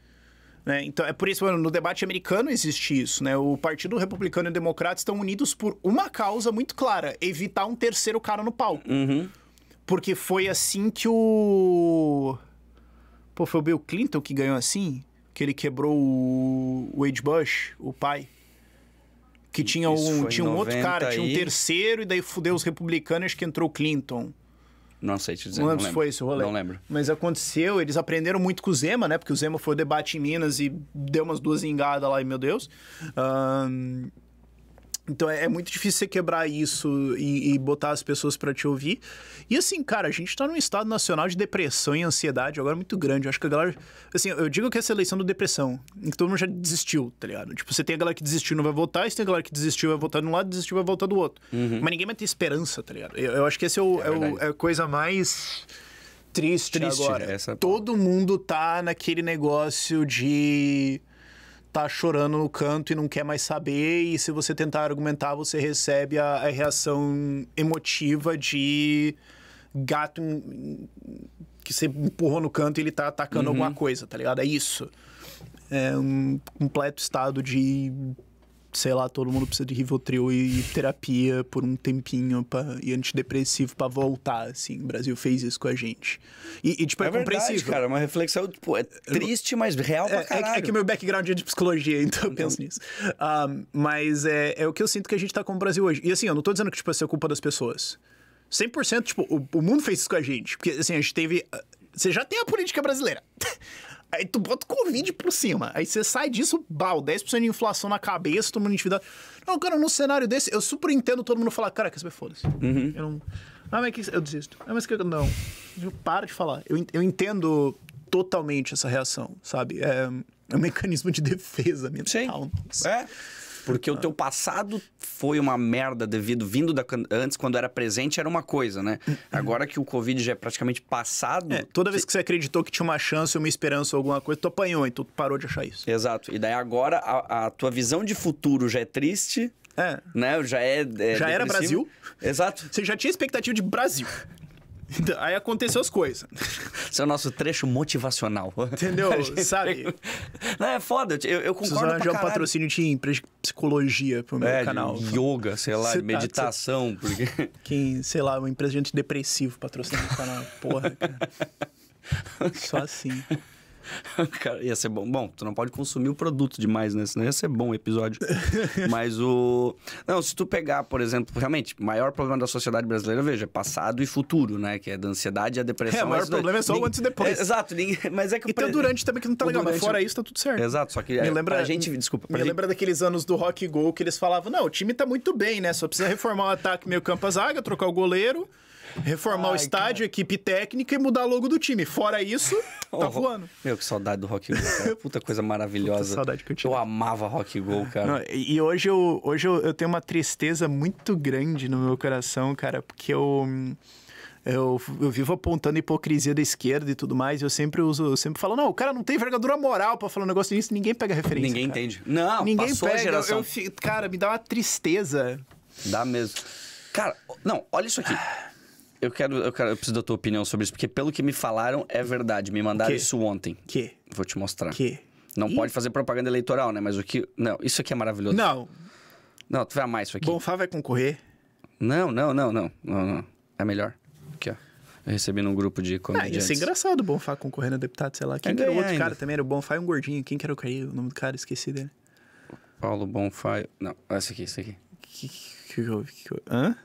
Né? Então, é por isso no debate americano existe isso. Né? O Partido Republicano e o Democrata estão unidos por uma causa muito clara: evitar um terceiro cara no palco. Uhum. Porque foi assim que o. Pô, foi o Bill Clinton que ganhou assim? Que ele quebrou o Wade Bush, o pai. Que tinha um, tinha um outro cara, tinha um terceiro, e daí fudeu os republicanos, acho que entrou Clinton. Não sei te dizer. Não lembro foi esse rolê. Não lembro. Mas aconteceu, eles aprenderam muito com o Zema, né? Porque o Zema foi o debate em Minas e deu umas duas engadas lá, e meu Deus. Um, então é, é, muito difícil você quebrar isso e, e botar as pessoas para te ouvir. E assim, cara, a gente tá num estado nacional de depressão e ansiedade agora muito grande. Eu acho que a galera. Assim, eu digo que essa é eleição do depressão, em que todo mundo já desistiu, tá ligado? Tipo, você tem a galera que desistiu não vai votar, e você tem a galera que desistiu vai votar de um lado, desistiu vai votar do outro. Uhum. Mas ninguém vai ter esperança, tá ligado? Eu, eu acho que essa é, o, é, é o, é a coisa mais triste, triste agora. Essa... Todo mundo tá naquele negócio de tá chorando no canto e não quer mais saber, e se você tentar argumentar, você recebe a, a reação emotiva de gato que você empurrou no canto e ele tá atacando uhum. alguma coisa, tá ligado? É isso. É um completo estado de sei lá, todo mundo precisa de Rivotril e, terapia por um tempinho pra, e antidepressivo para voltar, assim. O Brasil fez isso com a gente. E, e tipo, é, é verdade, compreensível. cara, é uma reflexão, tipo, é triste, mas real pra caralho. É, é, é que meu background é de psicologia, então, (laughs) então... eu penso nisso. Um, ah, mas é, é o que eu sinto que a gente tá com o Brasil hoje. E assim, eu não tô dizendo que, tipo, isso é culpa das pessoas. 100%, tipo, o, o mundo fez isso com a gente. Porque, assim, a gente teve... Ah, você já tem a política brasileira. (laughs) Aí tu bota o Covid por cima. Aí você sai disso, bal, 10% de inflação na cabeça, todo mundo endividado. Não, cara, num cenário desse, eu super entendo todo mundo falar, cara, quer saber, foda-se. Uhum. Eu não. Ah, mas é que, eu desisto. Ah, mas que eu. Não. Eu para de falar. Eu, eu entendo totalmente essa reação, sabe? É, é um mecanismo de defesa mesmo Sim. É. Porque o teu passado foi uma merda devido vindo da antes quando era presente era uma coisa, né? Agora que o Covid já é praticamente passado, é, toda vez que você acreditou que tinha uma chance, uma esperança ou alguma coisa, tu apanhou, então tu parou de achar isso. Exato. E daí agora a, a tua visão de futuro já é triste, é. Né? Já é. é já depressivo. era Brasil. Exato. Você já tinha expectativa de Brasil. Então, aí aconteceu as coisas. Esse é o nosso trecho motivacional. Entendeu? (laughs) Gente... Sabe? Não, é foda, eu, eu concordo Vocês um patrocínio de empresa de psicologia pro meu é, canal. yoga, sei lá, Cê tá, meditação. Tá, porque... Quem, sei lá, uma empresa de antidepressivo patrocina o canal. Porra, cara. (laughs) Só assim. (laughs) Cara, ia ser bom. Bom, tu não pode consumir o produto demais, né? Senão ia ser bom o episódio. (laughs) Mas o. Não, se tu pegar, por exemplo, realmente, o maior problema da sociedade brasileira, veja, é passado e futuro, né? Que é da ansiedade e a depressão. É, o maior né, problema é só o antes e depois. É, exato, ninguém... mas é que. E tem o durante também que não tá o legal, né? durante... mas fora isso tá tudo certo. Exato, só que. Me é, lembra. a gente, desculpa. Me gente... lembra daqueles anos do Rock Go que eles falavam: não, o time tá muito bem, né? Só precisa reformar o ataque, meio campo, a zaga, trocar o goleiro. Reformar Ai, o estádio, cara. equipe técnica e mudar logo do time. Fora isso, tá (laughs) oh, tá voando. Meu, que saudade do Rock Go, cara. (laughs) Puta coisa maravilhosa. Puta saudade que eu tinha. Eu amava Rock Go, cara. Não, e hoje, eu, hoje eu, eu tenho uma tristeza muito grande no meu coração, cara, porque eu... Eu, eu, vivo apontando a hipocrisia da esquerda e tudo mais. Eu sempre uso, eu sempre falo, não, o cara não tem envergadura moral para falar um negócio disso, ninguém pega referência. Ninguém cara. entende. Não, ninguém passou pega. A geração. Eu, eu, cara, me dá uma tristeza. Dá mesmo. Cara, não, olha isso aqui. Eu quero, eu quero, eu preciso da tua opinião sobre isso, porque pelo que me falaram é verdade. Me mandaram que? isso ontem. Que? Vou te mostrar. Que? Não pode fazer propaganda eleitoral, né? Mas o que. Não, isso aqui é maravilhoso. Não. Não, tu vai amar isso aqui. Bonfá vai concorrer? Não, não, não, não. Não, não. É melhor. Aqui, ó. Eu recebi num grupo de ah, é comediantes. Ah, ia ser engraçado o Bonfá concorrendo a deputado, sei lá. Quem é que era o outro ainda. cara também? Era o Bonfá e um gordinho. Quem que era o, cara, o nome do cara? Esqueci dele. Paulo Bonfá. Não, esse aqui, esse aqui. Que que, que, que, que, Hã?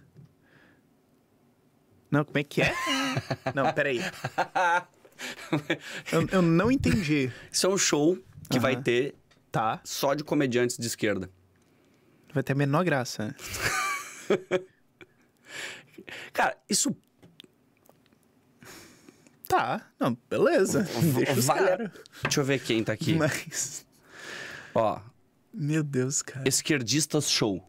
Não, como é que é? (laughs) não, peraí. (laughs) eu, eu não entendi. Isso é um show que vai ter tá. só de comediantes de esquerda. Vai ter a menor graça. (laughs) Cara, isso. Tá, não, beleza. Deixa, vale... Deixa eu ver quem tá aqui. Mas. Ó. Meu Deus, cara. Esquerdistas Show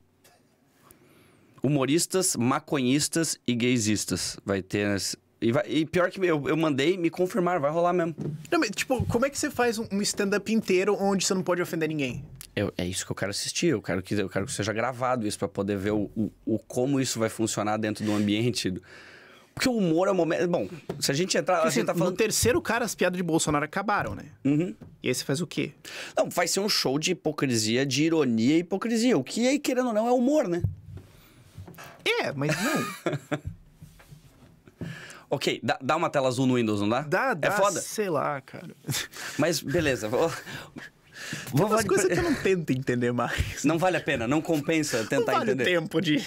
humoristas, maconhistas e gaysistas. Vai ter. E, vai, e pior que eu, eu mandei me confirmar, vai rolar mesmo. Não, mas, tipo, como é que você faz um stand-up inteiro onde você não pode ofender ninguém? Eu, é isso que eu quero assistir. Eu quero que, eu quero que seja gravado isso para poder ver o, o, o, como isso vai funcionar dentro do ambiente. Porque o humor é o momento. Bom, se a gente entrar. Porque, a gente assim, tá falando... No terceiro cara, as piadas de Bolsonaro acabaram, né? Uhum. E aí você faz o quê? Não, vai ser um show de hipocrisia, de ironia e hipocrisia. O que aí, querendo ou não, é humor, né? É, mas não. (laughs) ok, dá, dá, uma tela azul no Windows, não dá? Dá, é dá. É foda? Sei lá, cara. Mas beleza. Vou... Vou Tem umas coisas que eu não tento entender mais. Não vale a pena, não compensa tentar não vale entender. tempo de...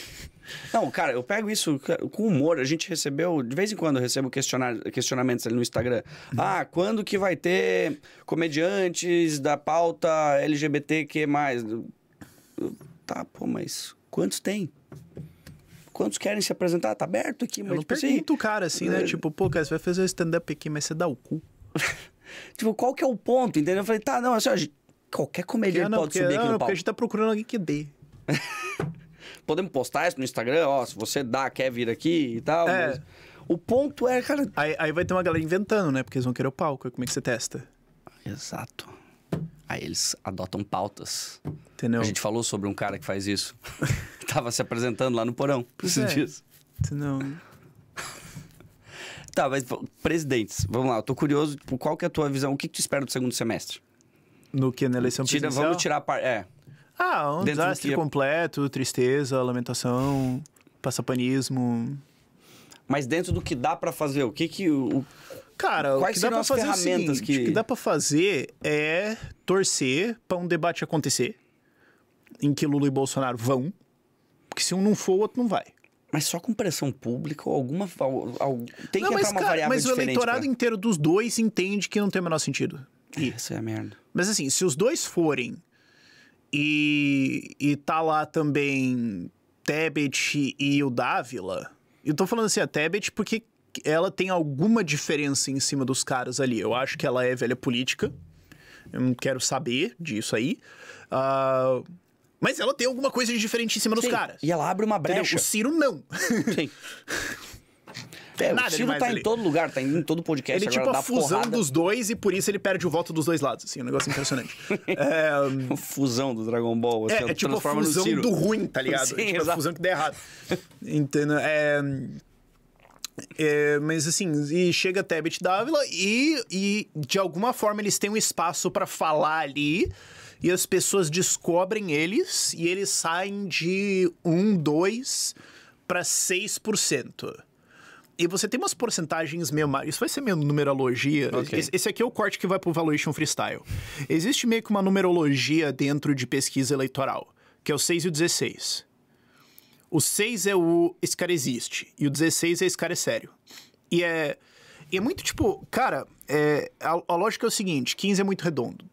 Não, cara, eu pego isso com humor. A gente recebeu, de vez em quando eu recebo questionar, questionamentos ali no Instagram. Ah, quando que vai ter comediantes da pauta LGBTQ+. Tá, pô, mas quantos tem? quantos querem se apresentar? Tá aberto aqui, mas. Eu não tipo, assim, pergunto assim, cara assim, né? É, tipo, pô, cara, você vai fazer stand-up aqui, mas você dá o cu. (laughs) tipo, qual que é o ponto, entendeu? Eu falei, tá, não, assim, é ó, qualquer comediante não, pode porque, subir não, aqui no não, palco. Porque a gente tá procurando alguém que dê. (laughs) Podemos postar isso no Instagram, ó, se você dá, quer vir aqui e tal. É. Mas... O ponto é, cara. Aí, aí vai ter uma galera inventando, né? Porque eles vão querer o palco. Como é que você testa? Exato. Aí eles adotam pautas. Entendeu? A gente falou sobre um cara que faz isso. (laughs) (laughs) Tava se apresentando lá no porão, preciso é. disso. Entendeu? (laughs) tá, mas presidentes, vamos lá, eu tô curioso, tipo, qual que é a tua visão? O que, que tu espera do segundo semestre? No que? Na eleição Tira, presidencial? Vamos tirar a parte. É. Ah, um Dentro desastre que... É- completo, tristeza, lamentação, passapanismo mas dentro do que dá para fazer, o que que o Cara, Quais o que dá para fazer é ferramentas que... o que dá para fazer é torcer para um debate acontecer em que Lula e Bolsonaro vão, porque se um não for, o outro não vai. Mas só com pressão pública ou alguma. Ou, ou, tem não, que mas, entrar uma cara, variável Mas o eleitorado inteiro dos dois entende que não tem o menor sentido. Isso é a merda. Mas assim, se os dois forem e, e tá lá também Tebet e o Dávila, eu tô falando assim, a Tebet, porque ela tem alguma diferença em cima dos caras ali. Eu acho que ela é velha política. Eu não quero saber disso aí. Uh, mas ela tem alguma coisa de diferente em cima Sim. dos caras. E ela abre uma brecha. Entendeu? O Ciro não. Sim. (laughs) É, Nada o Ciro tá ali. em todo lugar, tá em todo podcast. Ele tipo a fusão porrada. dos dois e por isso ele perde o voto dos dois lados. Assim, é um negócio impressionante. (laughs) é... fusão do Dragon Ball. Assim, é, é tipo a fusão do ruim, tá ligado? Sim, é tipo a fusão que der errado. (laughs) Entendo. É... É, mas assim, e chega Tebet Dávila e, e de alguma forma eles têm um espaço para falar ali e as pessoas descobrem eles e eles saem de 1, 2 para 6%. E você tem umas porcentagens meio. Isso vai ser meio numerologia. Okay. Esse aqui é o corte que vai pro Valuation Freestyle. Existe meio que uma numerologia dentro de pesquisa eleitoral, que é o 6 e o 16. O 6 é o esse cara existe, e o 16 é esse cara é sério. E é, e é muito tipo, cara, é, a, a lógica é o seguinte: 15 é muito redondo,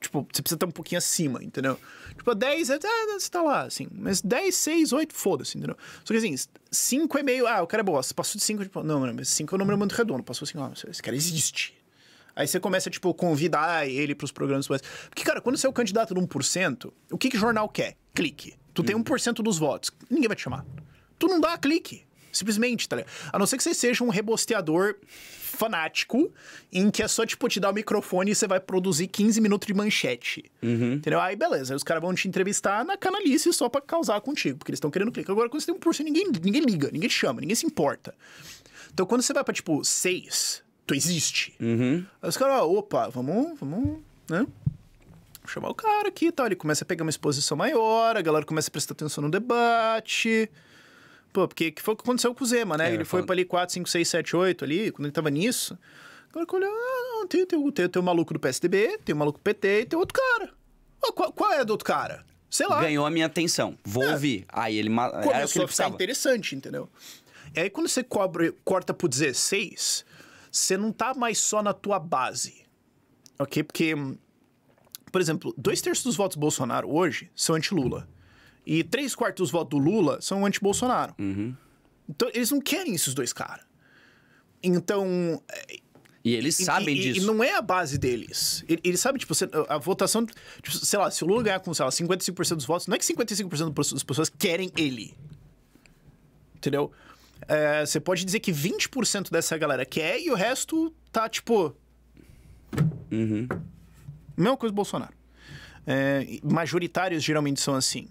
Tipo, você precisa estar um pouquinho acima, entendeu? Tipo, 10, é, ah, você tá lá, assim. Mas 10, 6, 8, foda-se, entendeu? Só que assim, 5 é meio. Ah, o cara é bosta. Passou de 5, tipo, não, não, 5 é um número muito redondo. Passou ah, assim, ó, esse cara existe. Aí você começa, tipo, convidar ele pros programas. Porque, cara, quando você é o candidato de 1%, o que que jornal quer? Clique. Tu tem 1% uhum. dos votos. Ninguém vai te chamar. Tu não dá clique. Simplesmente, tá ligado? A não ser que você seja um rebosteador fanático em que é só, tipo, te dar o microfone e você vai produzir 15 minutos de manchete. Uhum. Entendeu? Aí, beleza. Aí os caras vão te entrevistar na canalice só pra causar contigo, porque eles estão querendo clique. Agora, quando você tem curso, ninguém, ninguém liga, ninguém chama, ninguém se importa. Então, quando você vai pra, tipo, seis, tu existe. Uhum. Aí os caras, ah, opa, vamos, vamos, né? Vou chamar o cara aqui e tal. Ele começa a pegar uma exposição maior, a galera começa a prestar atenção no debate. Pô, porque que foi o que aconteceu com o Zema, né? É, ele foi falando... para ali 4, 5, 6, 7, 8 ali, quando ele tava nisso. Agora que olhou, ah, não, tem, tem, tem, tem o maluco do PSDB, tem o maluco do PT e tem outro cara. Ah, qual, qual é do outro cara? Sei lá. Ganhou a minha atenção. Vou é. ouvir. Aí ele Começou que ele a ficar interessante, entendeu? E aí quando você cobre, corta pro 16, você não tá mais só na tua base. Ok? Porque, por exemplo, dois terços dos votos Bolsonaro hoje são anti-Lula. E três quartos dos votos do Lula são anti-Bolsonaro. Uhum. Então, eles não querem esses dois caras. Então. É, e eles sabem e, disso. E não é a base deles. Eles sabem, tipo, a votação. Tipo, sei lá, se o Lula ganhar com, sei lá, 55% dos votos, não é que 55% das pessoas querem ele. Entendeu? É, você pode dizer que 20% dessa galera quer e o resto tá, tipo. Uhum. Mesma coisa do Bolsonaro. É, majoritários geralmente são assim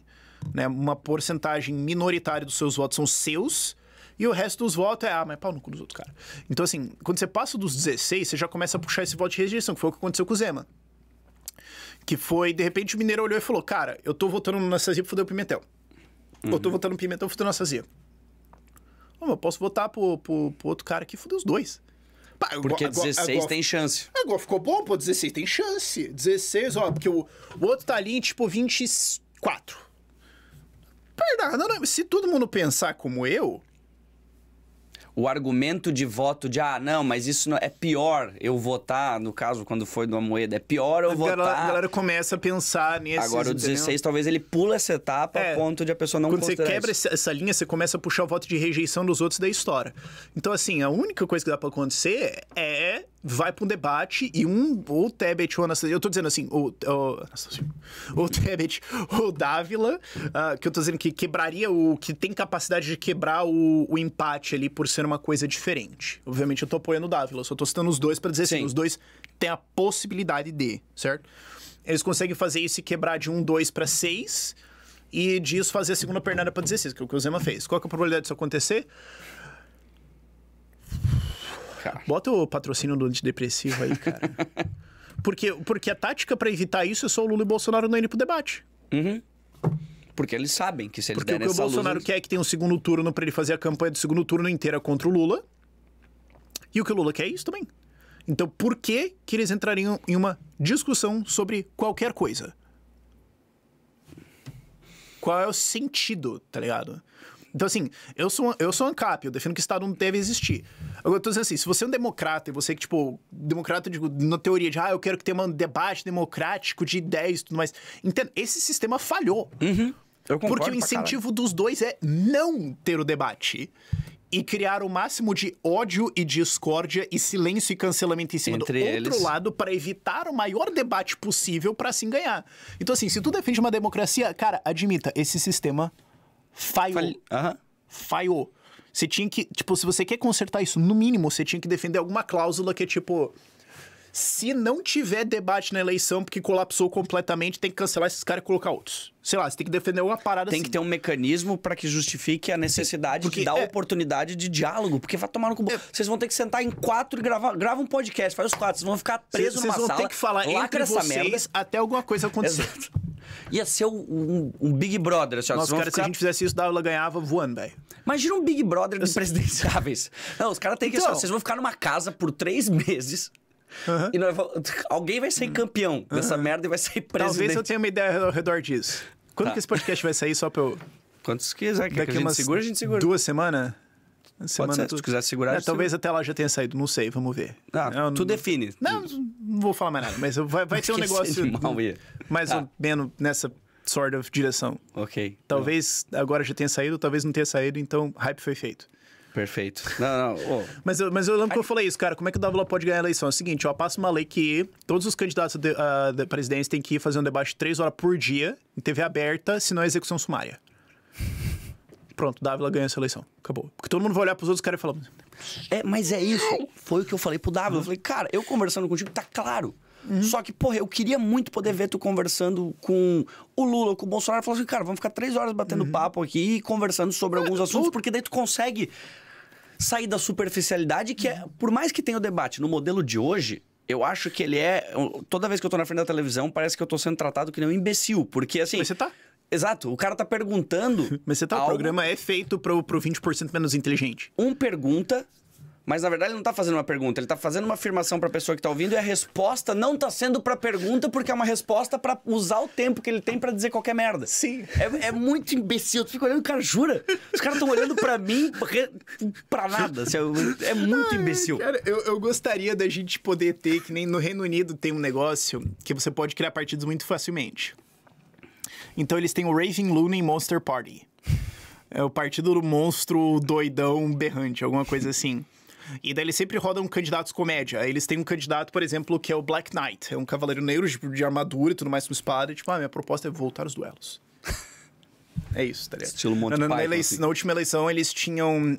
né? Uma porcentagem minoritária dos seus votos são seus. E o resto dos votos é, ah, mas pau no cu dos outros, cara. Então, assim, quando você passa dos 16, você já começa a puxar esse voto de rejeição, que foi o que aconteceu com o Zema. Que foi, de repente, o Mineiro olhou e falou: Cara, eu tô votando no Anastasia pra foder o Pimentel. Uhum. Eu tô uhum. votando no Pimentel pra foder o Anastasia. Oh, eu posso votar pro, pro, pro outro cara que fudeu os dois. Pá, porque agora, 16 agora, tem chance. É, agora ficou bom, pô, 16 tem chance. 16, ó, porque o, o outro tá ali em tipo 24. Não, não. Se todo mundo pensar como eu, o argumento de voto de ah, não, mas isso não, é pior eu votar, no caso, quando foi numa moeda, é pior eu a votar. Galera, a galera começa a pensar nisso. Agora, o 16, entendeu? talvez ele pula essa etapa é, a ponto de a pessoa não Quando você quebra isso. essa linha, você começa a puxar o voto de rejeição dos outros da história. Então, assim, a única coisa que dá pra acontecer é vai para um debate e um ou Tebet ou Anastasia, eu tô dizendo assim, ou, ou, ou Tebet ou Dávila, uh, que eu tô dizendo que quebraria o que tem capacidade de quebrar o, o empate ali por ser uma coisa diferente. Obviamente eu tô apoiando o Dávila, eu só tô citando os dois para dizer assim, Sim. assim, os dois têm a possibilidade de, certo? Eles conseguem fazer isso e quebrar de um, dois para seis e disso fazer a segunda pernada para 16, que é o que o Zema fez. Qual que é a probabilidade disso acontecer? Cara. Bota o patrocínio do antidepressivo aí, cara. (laughs) porque, porque a tática para evitar isso é só o Lula e o Bolsonaro não irem pro debate. Uhum. Porque eles sabem que se eles porque derem essa luz... Porque o Bolsonaro luz, quer é que tenha um segundo turno para ele fazer a campanha do segundo turno inteira contra o Lula. E o que o Lula quer é isso também. Então por que, que eles entrariam em uma discussão sobre qualquer coisa? Qual é o sentido, tá ligado? Então, assim, eu sou, eu sou ANCAP, eu defendo que o Estado não deve existir. Agora, eu tô dizendo assim, se você é um democrata e você que, tipo, democrata, digo, na teoria de, ah, eu quero que tenha um debate democrático de ideias e tudo mais. Entendo, esse sistema falhou. Uhum. Eu concordo porque o incentivo dos dois é não ter o debate e criar o máximo de ódio e discórdia e silêncio e cancelamento em cima Entre do outro eles. lado para evitar o maior debate possível para assim ganhar. Então, assim, se tu defende uma democracia, cara, admita, esse sistema falhou. Fal... Uhum. Falhou. Você tinha que, tipo, se você quer consertar isso, no mínimo, você tinha que defender alguma cláusula que é tipo se não tiver debate na eleição, porque colapsou completamente, tem que cancelar esses caras e colocar outros. Sei lá, você tem que defender uma parada Tem assim. que ter um mecanismo para que justifique a necessidade porque, de dar é... oportunidade de diálogo, porque vai tomar no cubo. É... Vocês vão ter que sentar em quatro e gravar. Grava um podcast, faz os quatro, vocês vão ficar presos cês, numa sala. Vocês vão ter que falar entre vocês merda. até alguma coisa acontecer. Exato. Ia ser um, um, um, Big Brother. Assim, Nossa, cara, ficar... se a gente fizesse isso, ela ganhava voando, velho. Imagina um Big Brother de presidenciáveis. Não, os caras têm que... Assim, então... vocês vão ficar numa casa por três meses... Uhum. E nós, alguém vai ser hum. campeão dessa uhum. merda e vai sair presidente. Talvez eu tenha uma ideia ao redor disso. Quando tá. que esse podcast vai sair só pra eu... Quantos quiser. Daqui que a gente segura, a gente segura. Duas semanas? Semana Pode ser, tu... se quiser segurar... É, talvez segura. até lá já tenha saído, não sei, vamos ver. Ah, eu, tu não... define. É não, não vou falar mais nada, mas vai, vai ter (laughs) um negócio mais tá. ou menos nessa sort of direção. Ok. Talvez agora já tenha saído, talvez não tenha saído, então hype foi feito. Perfeito. Não, não. Oh. Mas, eu, mas eu lembro que eu falei isso, cara. Como é que o Dávila pode ganhar a eleição? É o seguinte, ó, passa uma lei que todos os candidatos à presidência têm que ir fazer um debate três horas por dia, em TV aberta, senão é execução sumária. Pronto, Dávila ganha essa eleição. Acabou. Porque todo mundo vai olhar pros outros caras e falar... É, mas é isso. Foi o que eu falei pro Dávila. Eu falei, cara, eu conversando contigo, tá claro. Uhum. Só que, porra, eu queria muito poder ver tu conversando com o Lula, com o Bolsonaro, falando assim, cara, vamos ficar três horas batendo uhum. papo aqui e conversando sobre é, alguns assuntos, tu... porque daí tu consegue sair da superficialidade, que é, por mais que tenha o debate, no modelo de hoje, eu acho que ele é. Toda vez que eu tô na frente da televisão, parece que eu tô sendo tratado que nem um imbecil. Porque assim. Mas você tá? Exato, o cara tá perguntando. (laughs) Mas você tá. Algo... O programa é feito pro, pro 20% menos inteligente. Um pergunta, mas na verdade ele não está fazendo uma pergunta, ele está fazendo uma afirmação para a pessoa que está ouvindo e a resposta não está sendo para pergunta porque é uma resposta para usar o tempo que ele tem para dizer qualquer merda. Sim. É, é muito imbecil. Tu fica olhando, o cara jura? Os caras estão olhando para mim para nada. Assim, é muito imbecil. Ai, cara, eu, eu gostaria da gente poder ter, que nem no Reino Unido tem um negócio que você pode criar partidos muito facilmente. Então eles têm o Raving Looney Monster Party. É o partido do monstro doidão berrante, alguma coisa assim. E daí eles sempre rodam candidatos comédia. Eles têm um candidato, por exemplo, que é o Black Knight. É um cavaleiro negro de armadura e tudo mais com espada. E, tipo, ah, minha proposta é voltar os duelos. (laughs) É isso, tá ligado? Estilo Monty na, na, na, eleição, assim. na, última eleição, eles tinham...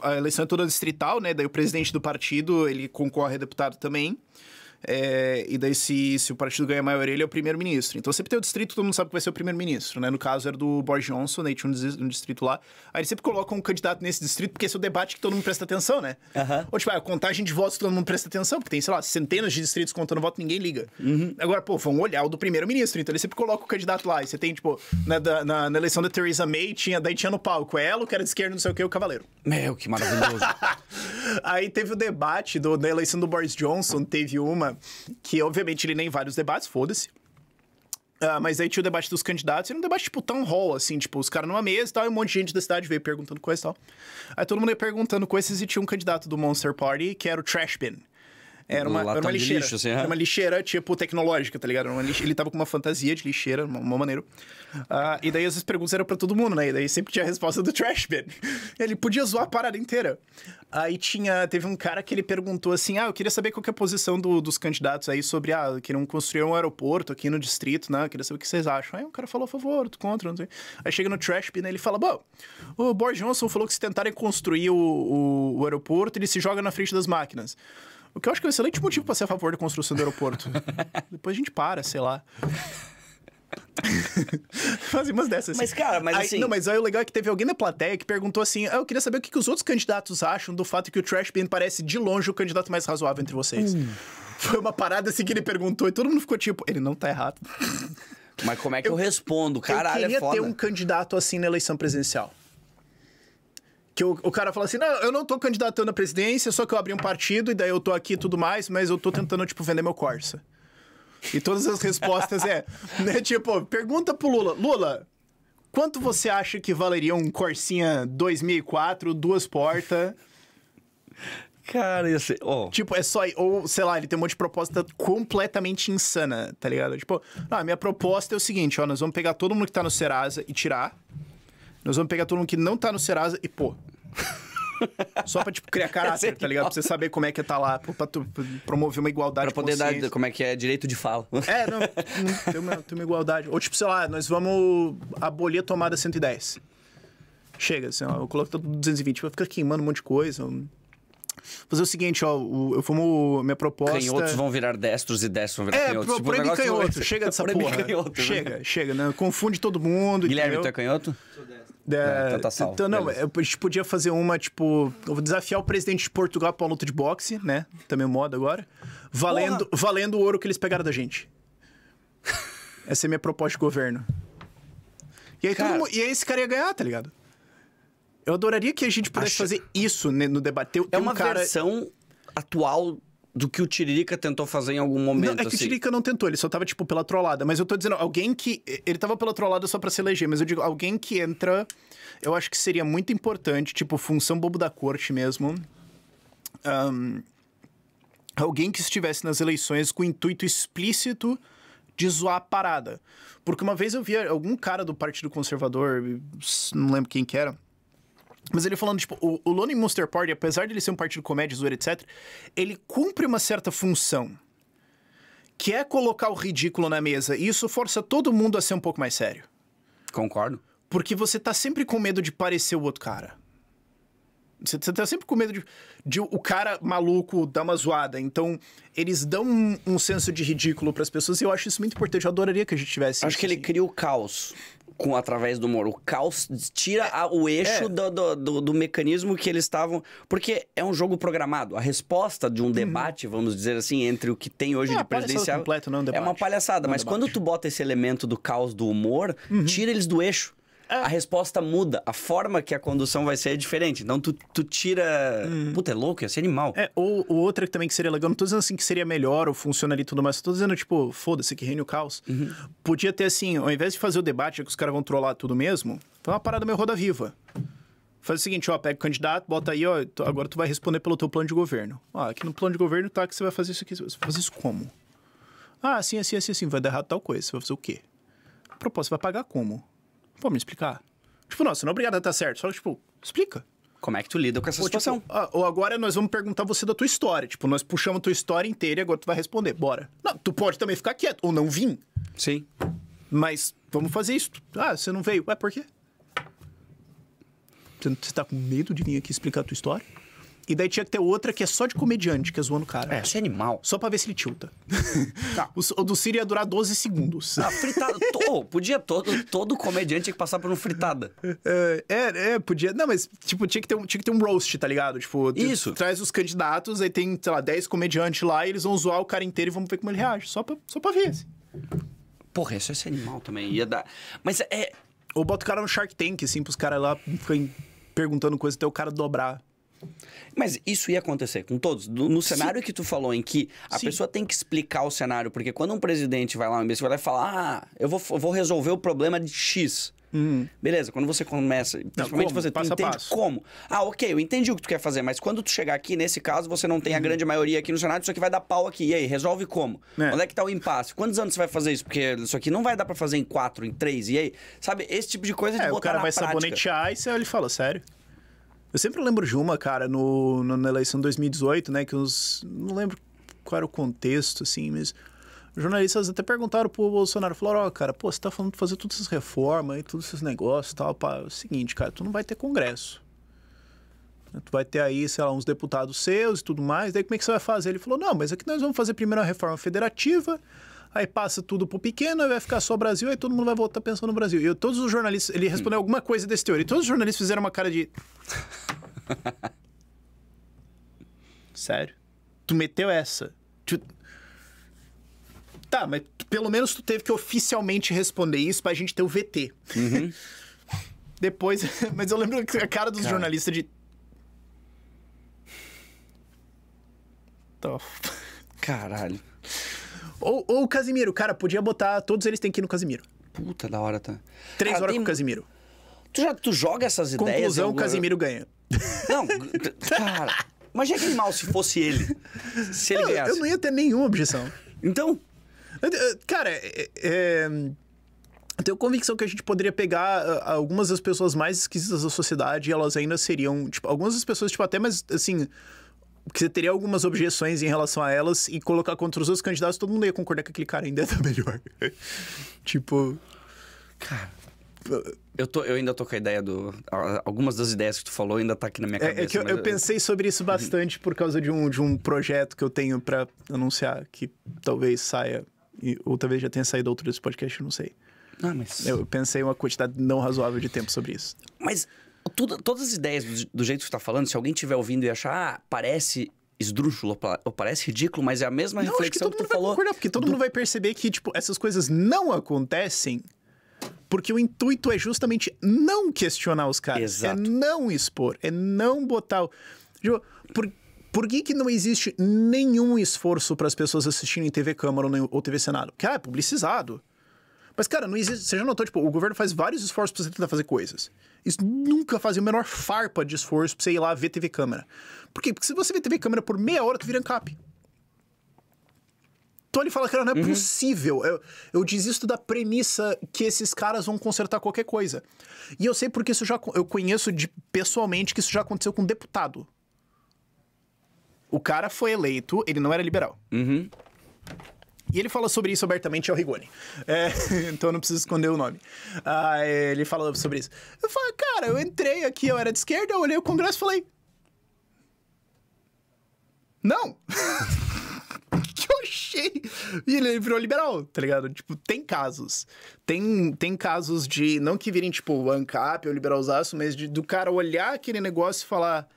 A, a, eleição é toda distrital, né? Daí o presidente do partido, ele concorre a deputado também. É, e daí, se, se o partido ganha a maioria, ele é o primeiro-ministro. Então, sempre tem o distrito, todo mundo sabe que vai ser o primeiro-ministro, né? No caso, era do Boris Johnson, né? Tinha um distrito lá. Aí ele sempre colocam um candidato nesse distrito, porque esse é o debate que todo mundo presta atenção, né? Uhum. Ou, tipo, ah, a contagem de votos todo mundo presta atenção, porque tem, sei lá, centenas de distritos contando voto, ninguém liga. Uhum. Agora, pô, vão olhar o do primeiro-ministro. Então, ele sempre coloca o candidato lá. E você tem, tipo, na, né, na, na eleição da Theresa May, tinha, daí tinha no palco ela, o cara de esquerda, não sei o que, o cavaleiro. Meu, que maravilhoso. (laughs) Aí teve o debate do, da eleição do Boris Johnson, teve uma que obviamente ele nem vários debates, foda-se. Uh, mas aí tinha o debate dos candidatos, e era um debate, tipo, tão hall, assim, tipo, os caras numa mesa e tal, e um monte de gente da cidade veio perguntando coisas e tal. Aí todo mundo ia perguntando coisas e tinha um candidato do Monster Party, que era o Trashbin era uma, era uma lixeira. Lixo, assim, é. Era uma lixeira, tipo, tecnológica, tá ligado? Ele tava com uma fantasia de lixeira, uma, uma maneira. Uh, e daí as perguntas eram pra todo mundo, né? E daí sempre tinha a resposta do trash bin. (laughs) Ele podia zoar a parada inteira. Aí tinha... Teve um cara que ele perguntou assim, ah, eu queria saber qual que é a posição do, dos candidatos aí sobre, ah, queriam construir um aeroporto aqui no distrito, né? Eu queria saber o que vocês acham. Aí um cara falou a favor, outro contra, não sei. Aí chega no trash bin, ele fala, bom, o Boris Johnson falou que se tentarem construir o, o, o aeroporto, ele se joga na frente das máquinas. O que eu acho que é um excelente motivo para ser a favor da construção do aeroporto. (laughs) Depois a gente para, sei lá. (laughs) fazer umas dessas. Assim. Mas, cara, mas aí, assim. Não, mas aí o legal é que teve alguém na plateia que perguntou assim: ah, eu queria saber o que, que os outros candidatos acham do fato que o Trash Bin parece de longe o candidato mais razoável entre vocês. Hum. Foi uma parada assim que ele perguntou e todo mundo ficou tipo: ele não tá errado. Mas como é que eu, eu respondo? Caralho, eu é queria é ter um candidato assim na eleição presidencial que o, o, cara fala assim: não, eu não tô candidatando à presidência, só que eu abri um partido e daí eu tô aqui e tudo mais, mas eu tô tentando, tipo, vender meu Corsa. E todas as respostas é, (laughs) né, tipo, pergunta pro Lula: Lula, quanto você acha que valeria um Corsinha 2004, duas portas? Cara, esse. Oh. Tipo, é só. Ou, sei lá, ele tem um monte de proposta completamente insana, tá ligado? Tipo, ah, minha proposta é o seguinte: ó, nós vamos pegar todo mundo que tá no Serasa e tirar. Nós vamos pegar todo mundo que não tá no Serasa e, pô. Só pra, tipo, criar (laughs) caráter, tá ligado? Pra você saber como é que tá lá, pra, tu, promover uma igualdade. Pra poder dar, como é que é, direito de fala. É, não, tem, uma, tem uma igualdade. Ou, tipo, sei lá, nós vamos abolir a tomada 110. Chega, assim, ó, eu coloco todo 220, vai ficar queimando um monte de coisa. Um fazer o seguinte, ó, eu fumo minha proposta. Canhotos vão virar destros e destros vão virar é, canhotos. Pro, tipo, um canhoto, chega dessa (laughs) porra. Canhoto, né? chega, né? chega, né? Confunde todo mundo. Guilherme, entendeu? tu é canhoto? Sou destro. É, é então, tá salvo, então não, a gente podia fazer uma, tipo, eu vou desafiar o presidente de Portugal pra uma luta de boxe, né? Também é moda agora. Valendo, valendo o ouro que eles pegaram da gente. Essa é a minha proposta de governo. E aí, cara... mundo, e aí esse cara ia ganhar, tá ligado? Eu adoraria que a gente pudesse Acho... fazer isso né, no debate. Tem, é tem uma um cara... versão atual do que o Tiririca tentou fazer em algum momento. Não, é que assim. o Tiririca não tentou, ele só tava, tipo, pela trollada. Mas eu tô dizendo, alguém que. Ele tava pela trollada só pra se eleger, mas eu digo, alguém que entra, eu acho que seria muito importante, tipo, função bobo da corte mesmo. Um, alguém que estivesse nas eleições com o intuito explícito de zoar a parada. Porque uma vez eu vi algum cara do Partido Conservador, não lembro quem que era mas ele falando, tipo, o, o Lone Monster Party, apesar de ele ser um partido comédia, zoeira, etc., ele cumpre uma certa função, que é colocar o ridículo na mesa. E isso força todo mundo a ser um pouco mais sério. Concordo. Porque você tá sempre com medo de parecer o outro cara. Você tá sempre com medo de, de, o cara maluco dar uma zoada. Então, eles dão um, um senso de ridículo para as pessoas e eu acho isso muito importante. Eu adoraria que a gente tivesse. Acho que ele assim. cria o caos com através do humor O caos tira a, o eixo é. do, do, do, do, mecanismo que eles estavam. Porque é um jogo programado. A resposta de um uhum. debate, uhum. vamos dizer assim, entre o que tem hoje é de presidencial. Completo, não é um debate. É uma palhaçada. Não é mas debate. quando tu bota esse elemento do caos do humor, uhum. tira eles do eixo. É. a resposta muda. A forma que a condução vai ser é diferente. Então tu, tu tira. Hum. Puta, é louco, ia ser animal. É, ou, ou outra também que seria legal, não tô dizendo assim que seria melhor ou funcionaria e tudo mais. tô dizendo, tipo, foda-se, que reine o caos. Uhum. Podia ter assim, ao invés de fazer o debate, que os caras vão trollar tudo mesmo, foi uma parada meio roda viva. Faz o seguinte, ó, pega o candidato, bota aí, ó, agora tu vai responder pelo teu plano de governo. Ó, aqui no plano de governo tá que você vai fazer isso aqui. Você vai fazer isso como? Ah, assim, assim, assim, assim, vai dar errado tal coisa. Você vai fazer o quê? A proposta vai pagar como? Pô, me explicar. Tipo, não, você não é obrigado a estar certo. Só tipo, explica. Como é que tu lida com essa ou, tipo, situação? Tipo, ah, ou agora nós vamos perguntar você da tua história. Tipo, nós puxamos tua história inteira e agora tu vai responder. Bora. Não, tu pode também ficar quieto. Ou não vim. Sim. Mas vamos fazer isso. Ah, você não veio. Ué, por quê? Você tá com medo de vir aqui explicar a tua história? E daí tinha que ter outra que é só de comediante, que é zoando o cara. É, isso é animal. Só pra ver se ele tilta. (laughs) Tá. O, o do Siri ia durar 12 segundos. Ah, fritada. podia todo, todo comediante tinha que passar por um fritada. É, é, é, podia. Não, mas, tipo, tinha que, ter um, tinha que ter um roast, tá ligado? Tipo, isso. traz os candidatos, aí tem, sei lá, 10 comediantes lá, e eles vão zoar o cara inteiro e vamos ver como ele reage. Só pra, só pra ver, assim. Porra, isso ia ser animal também. Ia dar. Mas é, é. Ou bota o cara no Shark Tank, assim, pros caras lá ficarem perguntando coisa até o cara dobrar. Mas isso ia acontecer com todos. No, no cenário Sim. que tu falou, em que a Sim. pessoa tem que explicar o cenário, porque quando um presidente vai lá no imbecil, vai lá e fala: Ah, eu vou, vou resolver o problema de X. Uhum. Beleza, quando você começa, principalmente não, você que entende como. Ah, ok, eu entendi o que tu quer fazer, mas quando tu chegar aqui, nesse caso, você não tem a uhum. grande maioria aqui no Senado, isso aqui vai dar pau aqui. E aí, resolve como? É. Onde é que tá o impasse? Quantos anos você vai fazer isso? Porque isso aqui não vai dar para fazer em quatro, em três, e aí? Sabe, esse tipo de coisa é, de botar O cara vai prática. sabonetear e você, ele fala, sério? Eu sempre lembro de uma, cara, no, no, na eleição de 2018, né? Que uns. Não lembro qual era o contexto, assim, mas. Jornalistas até perguntaram pro Bolsonaro, falaram, ó, oh, cara, pô, você tá falando de fazer todas essas reformas e todos esses negócios e tal, pá, é o seguinte, cara, tu não vai ter congresso. Tu vai ter aí, sei lá, uns deputados seus e tudo mais, daí como é que você vai fazer? Ele falou, não, mas aqui nós vamos fazer primeiro a reforma federativa, aí passa tudo pro pequeno, aí vai ficar só Brasil, aí todo mundo vai voltar pensando no Brasil. E eu, todos os jornalistas, ele respondeu hum. alguma coisa desse teor e todos os jornalistas fizeram uma cara de. (laughs) Sério? Tu meteu essa? Tu... Tá, mas pelo menos tu teve que oficialmente responder isso pra gente ter o VT. Uhum. (laughs) Depois, (laughs) mas eu lembro a cara dos cara. jornalistas de. Tof. Caralho. Ou, ou o Casimiro, cara, podia botar. Todos eles têm que ir no Casimiro. Puta da hora, tá. Três cara, horas tem... com o Casimiro. Tu, já, tu joga essas Conclusão, ideias? Conclusão, o Casimiro ganha. Não, cara. Imagina é que mal se fosse ele. Se ele não, ganhasse. Eu não ia ter nenhuma objeção. então? Cara, é, é, eu tenho convicção que a gente poderia pegar ah, algumas das pessoas mais esquisitas da sociedade e elas ainda seriam. Tipo, algumas das pessoas, tipo, até mais assim que você teria algumas objeções em relação a elas e colocar contra os outros candidatos, todo mundo ia concordar que aquele cara ainda tá (laughs) melhor. tipo. Cara. Eu, tô, eu ainda tô com a ideia do. Algumas das ideias que tu falou ainda tá aqui na minha é, é cabeça. É, que eu, eu, pensei sobre isso uhum. bastante por causa de um, de um projeto que eu tenho para anunciar que talvez saia, ou talvez já tenha saído outro desse podcast, eu não sei. Ah, mas... Eu pensei uma quantidade não razoável de tempo sobre isso. Mas tudo, todas as ideias do, do jeito que você está falando, se alguém estiver ouvindo e achar, ah, parece esdrúxulo, ou parece ridículo, mas é a mesma não, reflexão acho que, todo que tu mundo falou. Vai porque todo do... mundo vai perceber que, tipo, essas coisas não acontecem porque o intuito é justamente não questionar os caras. É Exato. É não expor, é não botar. O... por, por que, que não existe nenhum esforço para as pessoas assistirem TV Câmara ou TV Senado? Que ah, é publicizado. Mas, cara, não existe. Você já notou, tipo, o governo faz vários esforços pra você tentar fazer coisas. isso nunca fazia o menor farpa de esforço pra você ir lá ver TV câmera. Por quê? Porque se você vê TV câmera por meia hora, tu vira ANCAP. Então ele fala, cara, não é uhum. possível. Eu, eu desisto da premissa que esses caras vão consertar qualquer coisa. E eu sei porque isso já. Eu conheço de, pessoalmente que isso já aconteceu com um deputado. O cara foi eleito, ele não era liberal. Uhum. E ele fala sobre isso abertamente ao Rigoni. É, (laughs) então não preciso esconder o nome. Ah, ele fala sobre isso. Eu falo, cara, eu entrei aqui, eu era de esquerda, eu olhei o Congresso e falei. Não! (laughs) que eu achei. E ele virou liberal, tá ligado? Tipo, tem casos. Tem, tem casos de, não que virem, tipo, ANCAP ou liberalzaço, mas de, do cara olhar aquele negócio e falar: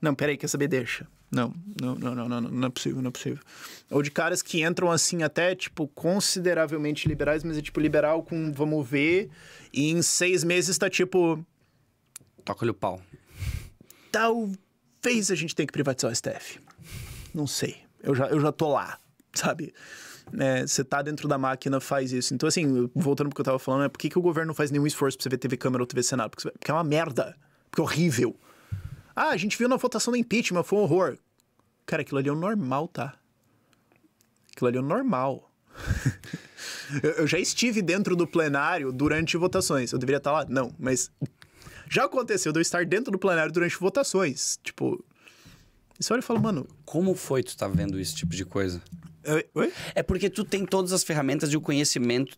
Não, peraí, quer saber? Deixa. Não, não, não, não, não, é possível, não é possível. Ou de caras que entram assim até, tipo, consideravelmente liberais, mas é tipo liberal com vamos ver, e em seis meses tá tipo. Toca-lhe o pau. Talvez a gente tenha que privatizar o STF. Não sei. Eu já, eu já tô lá, sabe? É, você é, tá dentro da máquina, faz isso. Então, assim, voltando pro que eu tava falando, é por que, que o governo não faz nenhum esforço pra você ver TV Câmara ou TV Senado? Porque, porque é uma merda. Porque é horrível. Ah, a gente viu na votação do impeachment, foi um horror. Cara, aquilo ali é o normal, tá? Aquilo ali é o normal. (laughs) eu, já estive dentro do plenário durante votações. Eu deveria estar lá? Não, mas já aconteceu de eu estar dentro do plenário durante votações. Tipo, você olha e fala, mano. Como foi tu tá vendo esse tipo de coisa? Oi? É porque tu tem todas as ferramentas e o conhecimento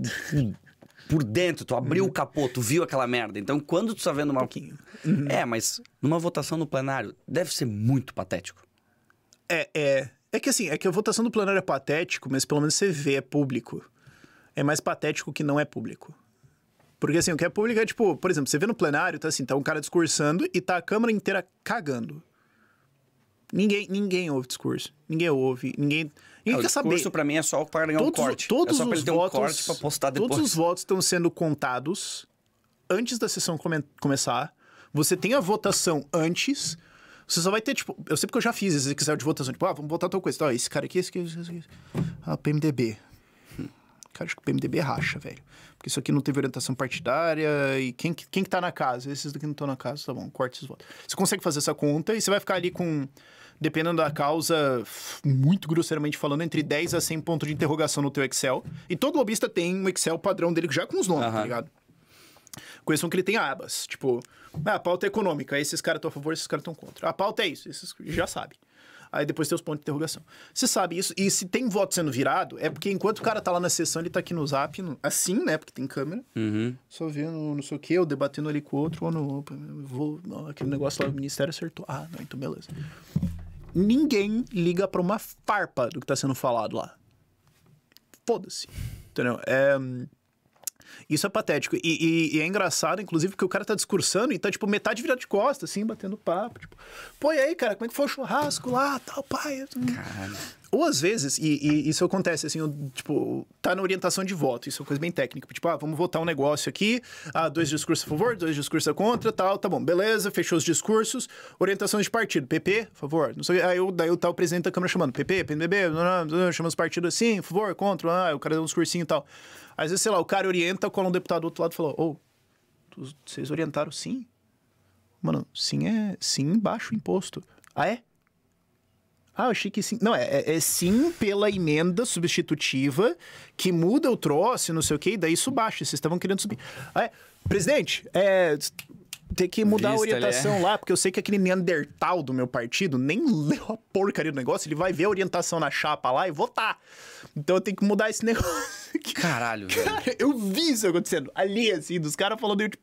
por dentro, tu abriu uhum. o capô, tu viu aquela merda. Então, quando tu tá vendo uma. Um Uhum. É, mas numa votação no plenário, deve ser muito patético. É, é. É que assim, é que a votação do plenário é patético, mas pelo menos você vê, é público. É mais patético que não é público. Porque assim, o que é público é tipo, por exemplo, você vê no plenário, tá assim, tá um cara discursando e tá a câmara inteira cagando. Ninguém, ninguém ouve discurso. Ninguém ouve, ninguém. Ninguém é, quer saber. O discurso pra mim é só para ganhar todos, é um corte. Todos é os votos, um postar depois. Todos os votos estão sendo contados antes da sessão come começar. Você tem a votação antes. Você só vai ter, tipo, eu sei porque eu já fiz esse Excel de votação, tipo, ah, vamos votar tal coisa. Então, ó, esse cara aqui, esse aqui, esse aqui. Ah, PMDB. Hum, cara, acho que o PMDB racha, velho. Porque isso aqui não teve orientação partidária e quem, quem que tá na casa? Esses daqui não estão na casa, tá bom, corta esses votos. Você consegue fazer essa conta e você vai ficar ali com, dependendo da causa, muito grosseiramente falando, entre 10 a 100 pontos de interrogação no teu Excel. E todo lobista tem um Excel padrão dele já com os nomes, tá ligado? Conheçam que ele tem abas, tipo, ah, a pauta é econômica, esses caras estão a favor, esses caras estão contra. A pauta é isso, esses já sabem. Aí depois tem os pontos de interrogação. Você sabe isso, e se tem voto sendo virado, é porque enquanto o cara tá lá na sessão, ele tá aqui no zap, assim, né? Porque tem câmera. Uhum. Só vendo não sei o quê, ou debatendo ali com o outro, ou no. Vou, não, aquele negócio lá do Ministério acertou. Ah, não, então beleza. Ninguém liga para uma farpa do que tá sendo falado lá. Foda-se. Entendeu? É hum, isso é patético. E, e, e, é engraçado, inclusive, que o cara tá discursando e tá, tipo, metade virado de costas, assim, batendo papo. Tipo, pô, e aí, cara, como é que foi o churrasco lá, tal, pai? Caralho. Ou às vezes, e, e, isso acontece, assim, tipo, tá na orientação de voto, isso é uma coisa bem técnica. Tipo, ah, vamos votar um negócio aqui, ah, dois discursos a favor, dois discursos contra, tal, tá bom, beleza, fechou os discursos, orientações de partido, PP, favor, não sei, aí eu, daí o tal presidente da Câmara chamando, PP, PNBB, chamamos partido chama os partidos assim, favor, contra, ah, o cara deu um discursinho e tal. Às vezes, sei lá, o cara orienta quando um deputado do outro lado falou: Ô, oh, vocês orientaram sim? Mano, sim é sim baixo imposto. Ah, é? Ah, eu achei que sim. Não, é, é, é, sim pela emenda substitutiva que muda o troço, não sei o quê, e daí isso baixa. Vocês estavam querendo subir. Ah, é? Presidente, é, ter que mudar Vista, a é. orientação é... lá, porque eu sei que aquele Neandertal do meu partido nem (laughs) leu a porcaria do negócio, ele vai ver a orientação na chapa lá e votar. Tá. Então eu tenho que mudar esse (laughs) negócio Caralho, Cara, eu vi isso acontecendo ali, assim, dos caras falando, eu tipo...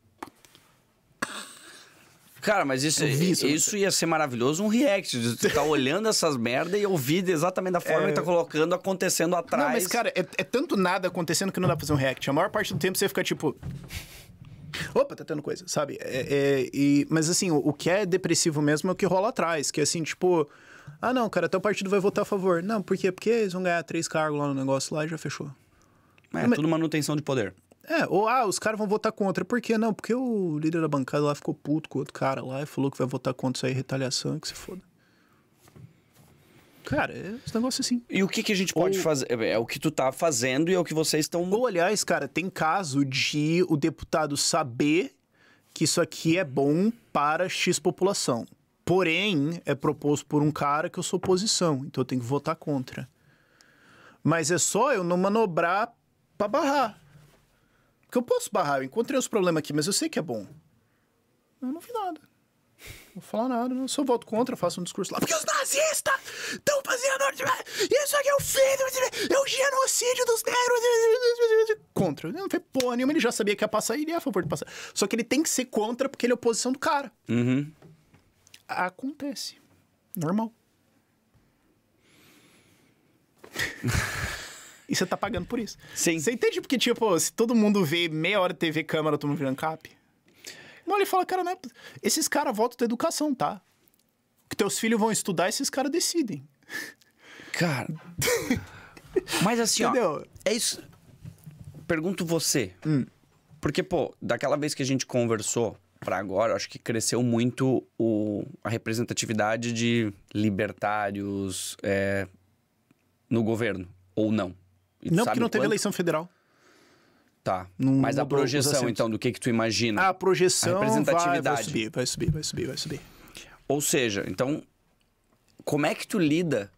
Cara, mas isso, isso, isso, ia ser maravilhoso, um react. Tu tá (laughs) olhando essas merda e ouvindo exatamente da forma é... que tá colocando, acontecendo atrás. Não, mas cara, é, é tanto nada acontecendo que não dá pra fazer um react. A maior parte do tempo você fica tipo... Opa, tá tendo coisa, sabe? É, é, e, mas assim, o, o, que é depressivo mesmo é o que rola atrás, que é assim, tipo. Ah, não, cara, até o partido vai votar a favor. Não, por quê? Porque eles vão ganhar três cargos lá no negócio lá e já fechou. É, é tudo manutenção de poder. É, ou ah, os caras vão votar contra. Por quê? Não, porque o líder da bancada lá ficou puto com o outro cara lá e falou que vai votar contra isso aí, retaliação, que se foda. Cara, é um negócio assim. E o que, que a gente pode Ou... fazer? É, é o que tu tá fazendo e é o que vocês estão. Ou, aliás, cara, tem caso de o deputado saber que isso aqui é bom para X população. Porém, é proposto por um cara que eu sou oposição, então eu tenho que votar contra. Mas é só eu não manobrar para barrar. Porque eu posso barrar, eu encontrei os problemas aqui, mas eu sei que é bom. Eu não vi nada. Não vou falar nada, não. Se eu voto contra, faço um discurso lá. Porque os nazistas estão fazendo. Isso aqui é o filho É o genocídio dos negros. Contra. Ele não fez porra nenhuma. Ele já sabia que ia passar e ele é a favor de passar. Só que ele tem que ser contra porque ele é oposição do cara. Uhum. Acontece. Normal. (laughs) e você tá pagando por isso. Sim. Você entende porque, tipo, se todo mundo vê meia hora de TV câmera, todo mundo virando cap? Mas ele fala, cara, né? Esses caras voltam da educação, tá? que teus filhos vão estudar, esses caras decidem. (laughs) Cara. (laughs) Mas assim, Entendeu? ó. É isso. Pergunto você. Hum. Porque, pô, daquela vez que a gente conversou para agora, acho que cresceu muito o, a representatividade de libertários é, no governo, ou não. E não, porque não teve quanto... eleição federal. Tá. Não Mas a projeção, então, do que que tu imagina? A projeção a representatividade. Vai, vai subir, vai subir, vai subir, vai subir. Ou seja, então, como é que tu lida?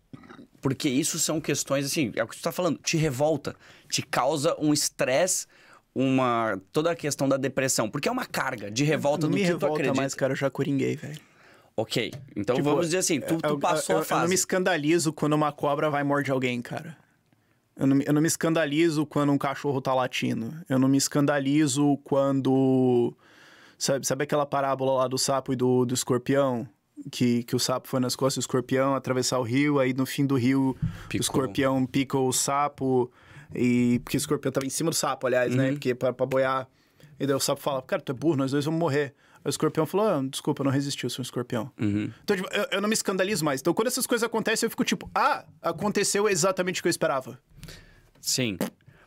Porque isso são questões, assim, é o que tu tá falando, te revolta, te causa um estresse uma toda a questão da depressão, porque é uma carga de revolta não do que revolta tu acredita. mais, cara, eu já coringuei, velho. Ok, então tipo, vamos dizer assim, tu, tu é, é, passou eu, é, eu, a fase. Eu não me escandalizo quando uma cobra vai morder alguém, cara. Eu não, eu não me escandalizo quando um cachorro tá latindo. Eu não me escandalizo quando. Sabe, sabe aquela parábola lá do sapo e do, do escorpião? Que, que o sapo foi nas costas do escorpião atravessar o rio, aí no fim do rio Picou. o escorpião pica o sapo. E porque o escorpião tava em cima do sapo, aliás, né? uhum. né? Porque pra, pra boiar. E daí o sapo fala: Cara, tu é burro, nós dois vamos morrer. O escorpião falou: ah, Desculpa, eu não resisti, eu sou um escorpião. Uhum. Então, tipo, eu, eu não me escandalizo mais. Então, quando essas coisas acontecem, eu fico tipo: Ah, aconteceu exatamente o que eu esperava. Sim.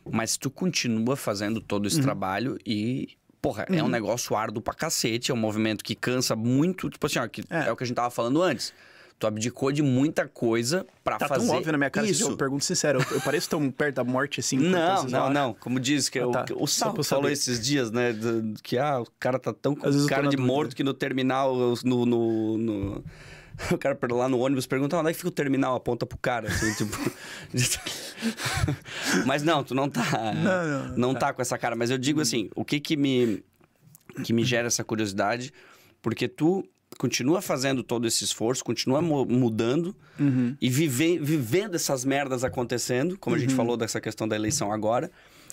Mas tu continua fazendo todo esse uhum. trabalho e Porra, uhum. é um uhum. negócio árduo pra cacete, é um movimento que cansa muito. Tipo assim, ó, que é. é. o que a gente tava falando antes. Tu abdicou de muita coisa pra tá fazer. Tá tão óbvio na minha cara isso. Eu pergunto sincero, eu, eu, pareço tão perto da morte assim? Não, não, horas. não. Como diz que ah, tá. o Sapo falou esses dias, né? Que ah, o cara tá tão com cara de morto que no terminal, no, no, no... (laughs) O cara lá no ônibus pergunta ah, onde é que fica o terminal, aponta pro cara, assim, (laughs) tipo. (laughs) mas não, tu não tá. Não, não, não, tá. não tá. tá com essa cara. Mas eu digo assim: o que que me, que me gera essa curiosidade? Porque tu continua fazendo todo esse esforço, continua mudando uhum. e vive, vivendo essas merdas acontecendo, como uhum. a gente uhum. falou dessa questão da eleição agora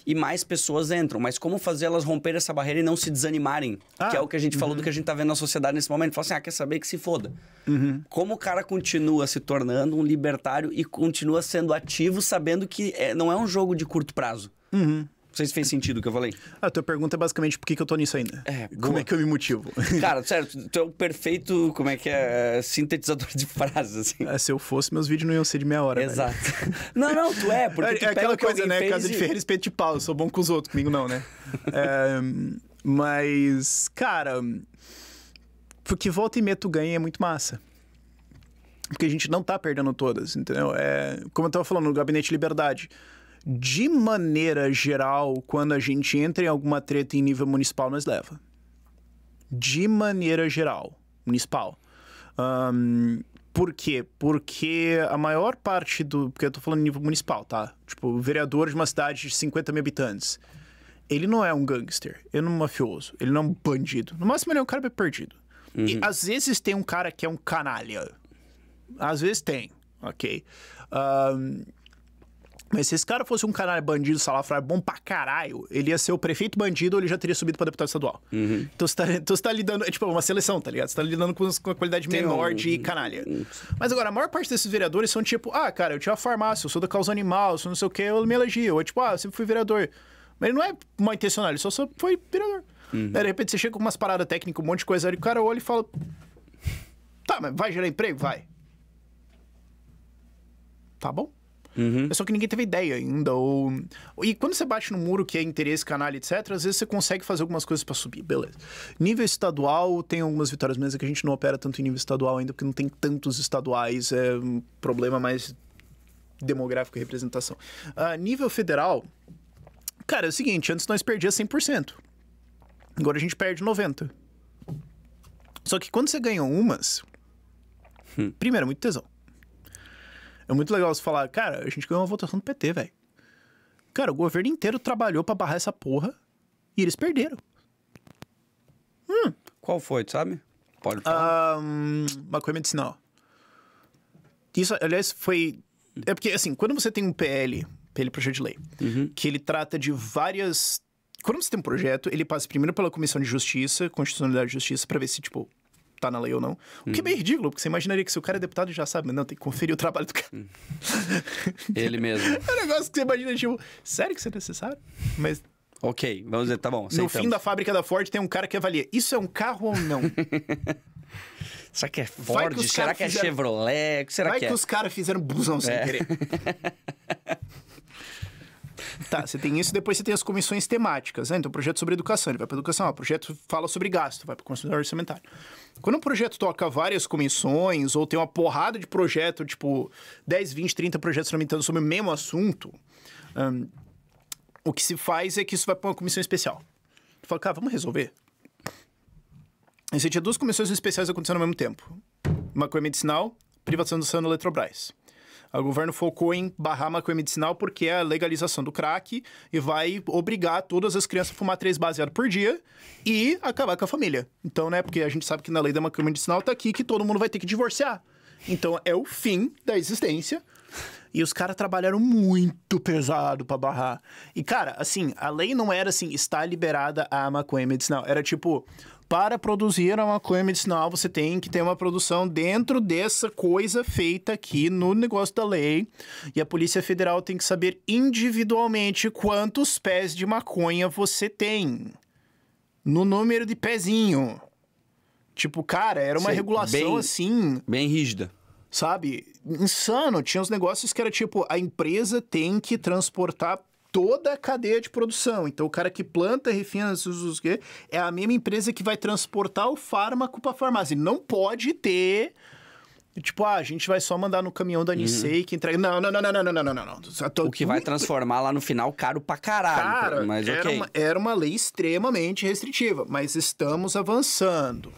e mais pessoas entram. Mas como fazer elas romper essa barreira e não se desanimarem? Ah, que é o que a gente uhum. falou do que a uhum. gente tá vendo na sociedade nesse momento. Fala assim, ah, quer saber que se foda. Uhum. Como o cara continua se tornando um libertário e continua sendo ativo sabendo que é, não é um jogo de curto prazo. Uhum. Não sei se fez sentido o que eu falei. A tua pergunta é basicamente por que, que eu tô nisso ainda. É, como é que eu me motivo? (laughs) Cara, (laughs) certo. tu é o perfeito, como é que é, sintetizador de frases, assim. É, se eu fosse, meus vídeos não iam ser de meia hora. Exato. (laughs) Não, não, tu é, porque é, é, né? é aquela coisa, né? Casa e... de ferreiro, espeto de pau. Eu sou bom com os outros, comigo não, né? é, mas, cara, porque volta e meto tu ganha é muito massa porque a gente não tá perdendo todas, entendeu? É, como eu tava falando, no Gabinete Liberdade de maneira geral, quando a gente entra em alguma treta em nível municipal, nós leva. De maneira geral, municipal. Um, por quê? Porque a maior parte do. Porque eu tô falando nível municipal, tá? Tipo, o vereador de uma cidade de 50 mil habitantes. Ele não é um gangster, ele não é um mafioso, ele não é um bandido. No máximo, ele é um cara bem perdido. Uhum. E às vezes tem um cara que é um canalha. Às vezes tem, ok? Um, mas se esse cara fosse um canalha bandido, salafrário, bom pra caralho, ele ia ser o prefeito bandido ou ele já teria subido pra deputado estadual. Uhum. Então, você tá, então você tá lidando, é tipo uma seleção, tá ligado? Você tá lidando com, com a qualidade menor um... de canalha. Uhum. Mas agora, a maior parte desses vereadores são tipo, ah, cara, eu tinha uma farmácia, eu sou da causa animal, eu sou não sei o que, eu me elegi. Ou tipo, ah, eu sempre fui vereador. Mas ele não é mal intencionado, ele só, só foi vereador. Uhum. Aí, de repente você chega com umas paradas técnicas, um monte de coisa, ali, o cara olha e fala, tá, mas vai gerar emprego? Vai. Tá bom? Uhum. É só que ninguém teve ideia ainda. Ou... E quando você bate no muro, que é interesse, canal, etc., às vezes você consegue fazer algumas coisas para subir, beleza. Nível estadual, tem algumas vitórias mesmo que a gente não opera tanto em nível estadual ainda, porque não tem tantos estaduais. É um problema mais demográfico e representação. Uh, nível federal, cara, é o seguinte: antes nós perdia 100%. Agora a gente perde 90%. Só que quando você ganha umas. Hum. Primeiro, é muito tesão. É muito legal você falar, cara, a gente ganhou uma votação do PT, velho. Cara, o governo inteiro trabalhou para barrar essa porra e eles perderam. Hum. Qual foi, sabe? Pode falar. Um, maconha medicinal. Isso, aliás, foi. É porque, assim, quando você tem um PL, PL Projeto de Lei, uhum. que ele trata de várias. Quando você tem um projeto, ele passa primeiro pela Comissão de Justiça, Constitucionalidade e Justiça, para ver se, tipo, tá na lei ou não. O que é meio uhum. ridículo, porque você imaginaria que se o cara é deputado já sabe, não, tem que conferir o trabalho do cara. Uhum. Ele mesmo. (laughs) é um negócio que você imagina, tipo, sério que isso é necessário? Mas. Ok, vamos dizer, tá bom. Aceitamos. No fim da fábrica da Ford tem um cara que avalia: isso é um carro ou não? (laughs) Será que é Ford? Que Será que é Chevrolet? Será Vai que, que é? os caras fizeram busão sem é. querer. (laughs) Tá, você tem isso, depois você tem as comissões temáticas. Né? Então, projeto sobre educação, ele vai para educação. O projeto fala sobre gasto, vai para o consumidor orçamentário. Quando um projeto toca várias comissões, ou tem uma porrada de projeto, tipo 10, 20, 30 projetos tramitando sobre o mesmo assunto, um, o que se faz é que isso vai para uma comissão especial. Tu fala, cara, vamos resolver. Aí você tinha duas comissões especiais acontecendo ao mesmo tempo. Uma a medicinal, privatização da Eletrobras. O governo focou em barrar a maconha medicinal porque é a legalização do crack e vai obrigar todas as crianças a fumar três baseados por dia e acabar com a família. Então, né, porque a gente sabe que na lei da maconha medicinal tá aqui que todo mundo vai ter que divorciar. Então, é o fim da existência. E os caras trabalharam muito pesado para barrar. E, cara, assim, a lei não era assim, está liberada a maconha medicinal. Era tipo, para produzir a maconha medicinal, você tem que ter uma produção dentro dessa coisa feita aqui no negócio da lei. E a Polícia Federal tem que saber individualmente quantos pés de maconha você tem. No número de pezinho. Tipo, cara, era uma Sei, regulação bem, assim. Bem rígida. Sabe? Insano. Tinha uns negócios que era tipo: a empresa tem que transportar toda a cadeia de produção. Então, o cara que planta, refina, é a mesma empresa que vai transportar o fármaco para a farmácia. não pode ter Tipo, ah, a gente vai só mandar no caminhão da Nisei uhum. que entrega. Não, não, não, não, não, não, não, não. não. O que vai transformar lá no final caro pra caralho. Cara, mas era, okay. uma, era uma lei extremamente restritiva, mas estamos avançando.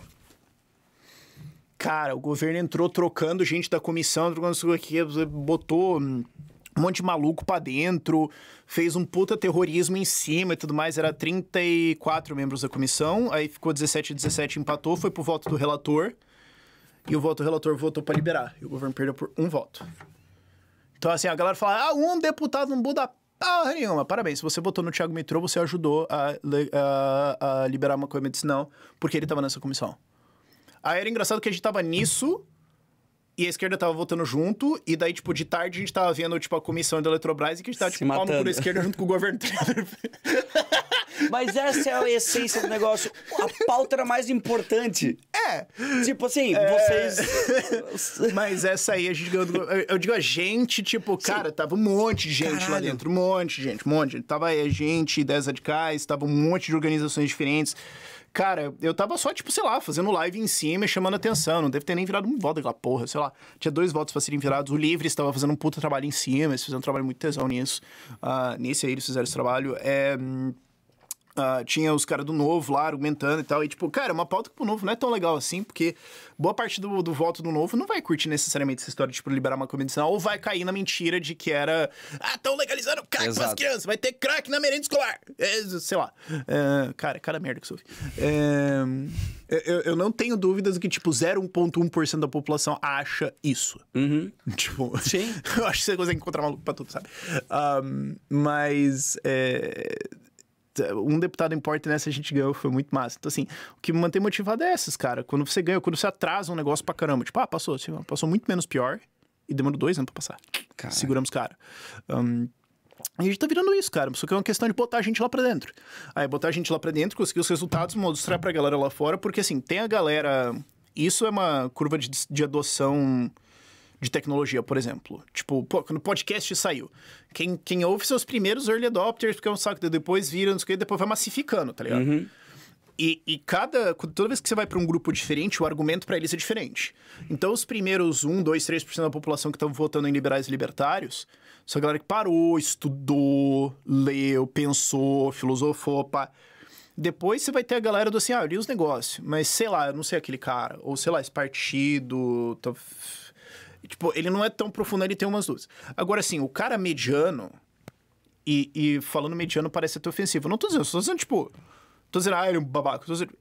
Cara, o governo entrou trocando gente da comissão, trocando botou hum, um monte de maluco para dentro, fez um puta terrorismo em cima e tudo mais. Era 34 membros da comissão, aí ficou 17 17, empatou, foi pro voto do relator. E o voto do relator votou para liberar. E o governo perdeu por um voto. Então, assim, a galera fala: ah, um deputado não muda porra nenhuma. Parabéns, se você votou no Thiago Metrô, você ajudou a, a, a liberar uma coisa medicinal, porque ele tava nessa comissão. Aí era engraçado que a gente tava nisso e a esquerda tava votando junto, e daí, tipo, de tarde a gente tava vendo, tipo, a comissão da Eletrobras e que a gente tava, Se tipo, matando. por esquerda junto com o governo. (laughs) Mas essa é a essência do negócio. A pauta era mais importante. É. Tipo assim, é... vocês. (laughs) Mas essa aí a gente ganhou. Do... Eu digo a gente, tipo, cara, tava um monte de gente Caralho. lá dentro. Um monte de gente, um monte. Tava aí a gente, 10 radicais, tava um monte de organizações diferentes. Cara, eu tava só, tipo, sei lá, fazendo live em cima e chamando atenção. Não deve ter nem virado um voto daquela porra, sei lá. Tinha dois votos pra serem virados. O Livre estava fazendo um puta trabalho em cima, eles fizeram um trabalho muito tesão nisso. Uh, nesse aí eles fizeram esse trabalho. É. Hum, Uh, tinha os caras do Novo lá argumentando e tal. E, tipo, cara, é uma pauta pro Novo não é tão legal assim, porque boa parte do, do voto do Novo não vai curtir necessariamente essa história de, tipo, liberar uma medicinal, ou vai cair na mentira de que era. Ah, estão legalizando crack Exato. pras crianças, vai ter crack na merenda escolar. É, sei lá. É, cara, cada merda que você ouve. É, eu, eu não tenho dúvidas que, tipo, 0,1% da população acha isso. Uhum. (laughs) Tipo, Sim. (laughs) eu acho que você consegue encontrar maluco pra tudo, sabe? Um, mas. É um deputado importa nessa a gente ganhou, foi muito massa. Então, assim, o que me mantém motivado é esses, cara. Quando você ganha, quando você atrasa um negócio pra caramba, tipo, ah, passou, assim, passou muito menos pior e demorou dois anos pra passar. Cara. Seguramos, cara. Um, a gente tá virando isso, cara. Só que é uma questão de botar a gente lá pra dentro. Aí, botar a gente lá pra dentro, conseguir os resultados, mostrar pra galera lá fora, porque assim, tem a galera. Isso é uma curva de, de adoção de tecnologia, por exemplo. Tipo, pô, quando o podcast saiu, quem, quem ouve seus primeiros early adopters, porque é um saco, depois vira, não sei o que, depois vai massificando, tá ligado? Uhum. E, e, cada. Toda vez que você vai para um grupo diferente, o argumento para eles é diferente. Então, os primeiros 1, 2, 3% da população que estão votando em liberais e libertários são a galera que parou, estudou, leu, pensou, filosofou, pá. Depois você vai ter a galera do assim, ah, eu li os negócios, mas sei lá, eu não sei aquele cara, ou sei lá, esse partido. Tô Tipo, ele não é tão profundo, ele tem umas dúvidas. Agora, assim, o cara mediano. E, e falando mediano parece até ofensivo. Não tô dizendo, tô dizendo, tipo. Tô dizendo, ah, ele é um babaca. Tô dizendo,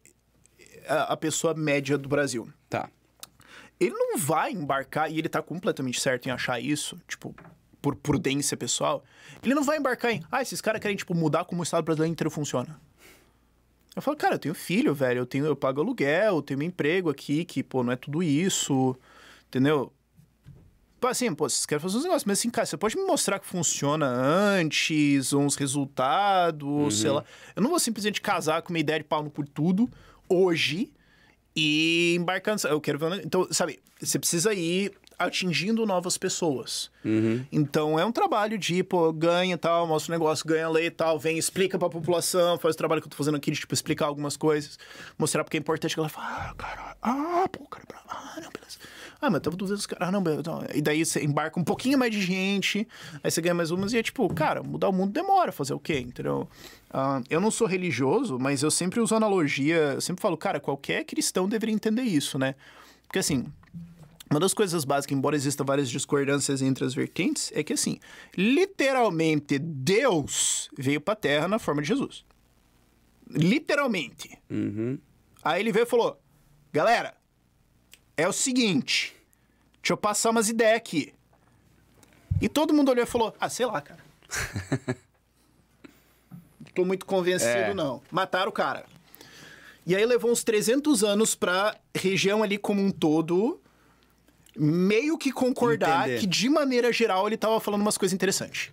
a, é, a pessoa média do Brasil. Tá. Ele não vai embarcar, e ele tá completamente certo em achar isso, tipo, por prudência pessoal. Ele não vai embarcar em, ah, esses caras querem, tipo, mudar como o Estado brasileiro inteiro funciona. Eu falo, cara, eu tenho filho, velho, eu tenho, eu pago aluguel, eu tenho um emprego aqui, que, pô, não é tudo isso, entendeu? assim, pô, vocês querem fazer uns negócios, mas assim, cara, você pode me mostrar que funciona antes, uns resultados, uhum. sei lá. Eu não vou simplesmente casar com uma ideia de pau no por tudo hoje e embarcando. Eu quero ver. Então, sabe, você precisa ir atingindo novas pessoas. Uhum. Então é um trabalho de, pô, ganha tal, mostra o negócio, ganha lei tal, vem, explica pra população, faz o trabalho que eu tô fazendo aqui de, tipo, explicar algumas coisas, mostrar porque é importante que ela fala, ah, cara, ah, pô, cara, é ah, não, beleza. Ah, mas tava 200 caras. Ah, não, não. E daí você embarca um pouquinho mais de gente, aí você ganha mais umas e é tipo, cara, mudar o mundo demora, fazer o quê? Entendeu? Uh, eu não sou religioso, mas eu sempre uso analogia, eu sempre falo, cara, qualquer cristão deveria entender isso, né? Porque assim, uma das coisas básicas, embora exista várias discordâncias entre as vertentes, é que assim, literalmente Deus veio para a Terra na forma de Jesus. Literalmente. Uhum. Aí ele veio e falou: Galera, é o seguinte. Deixa eu passar umas ideias aqui. E todo mundo olhou e falou: Ah, sei lá, cara. (laughs) não tô muito convencido, é. não. Mataram o cara. E aí levou uns 300 anos pra região ali como um todo meio que concordar Entender. que, de maneira geral, ele tava falando umas coisas interessantes.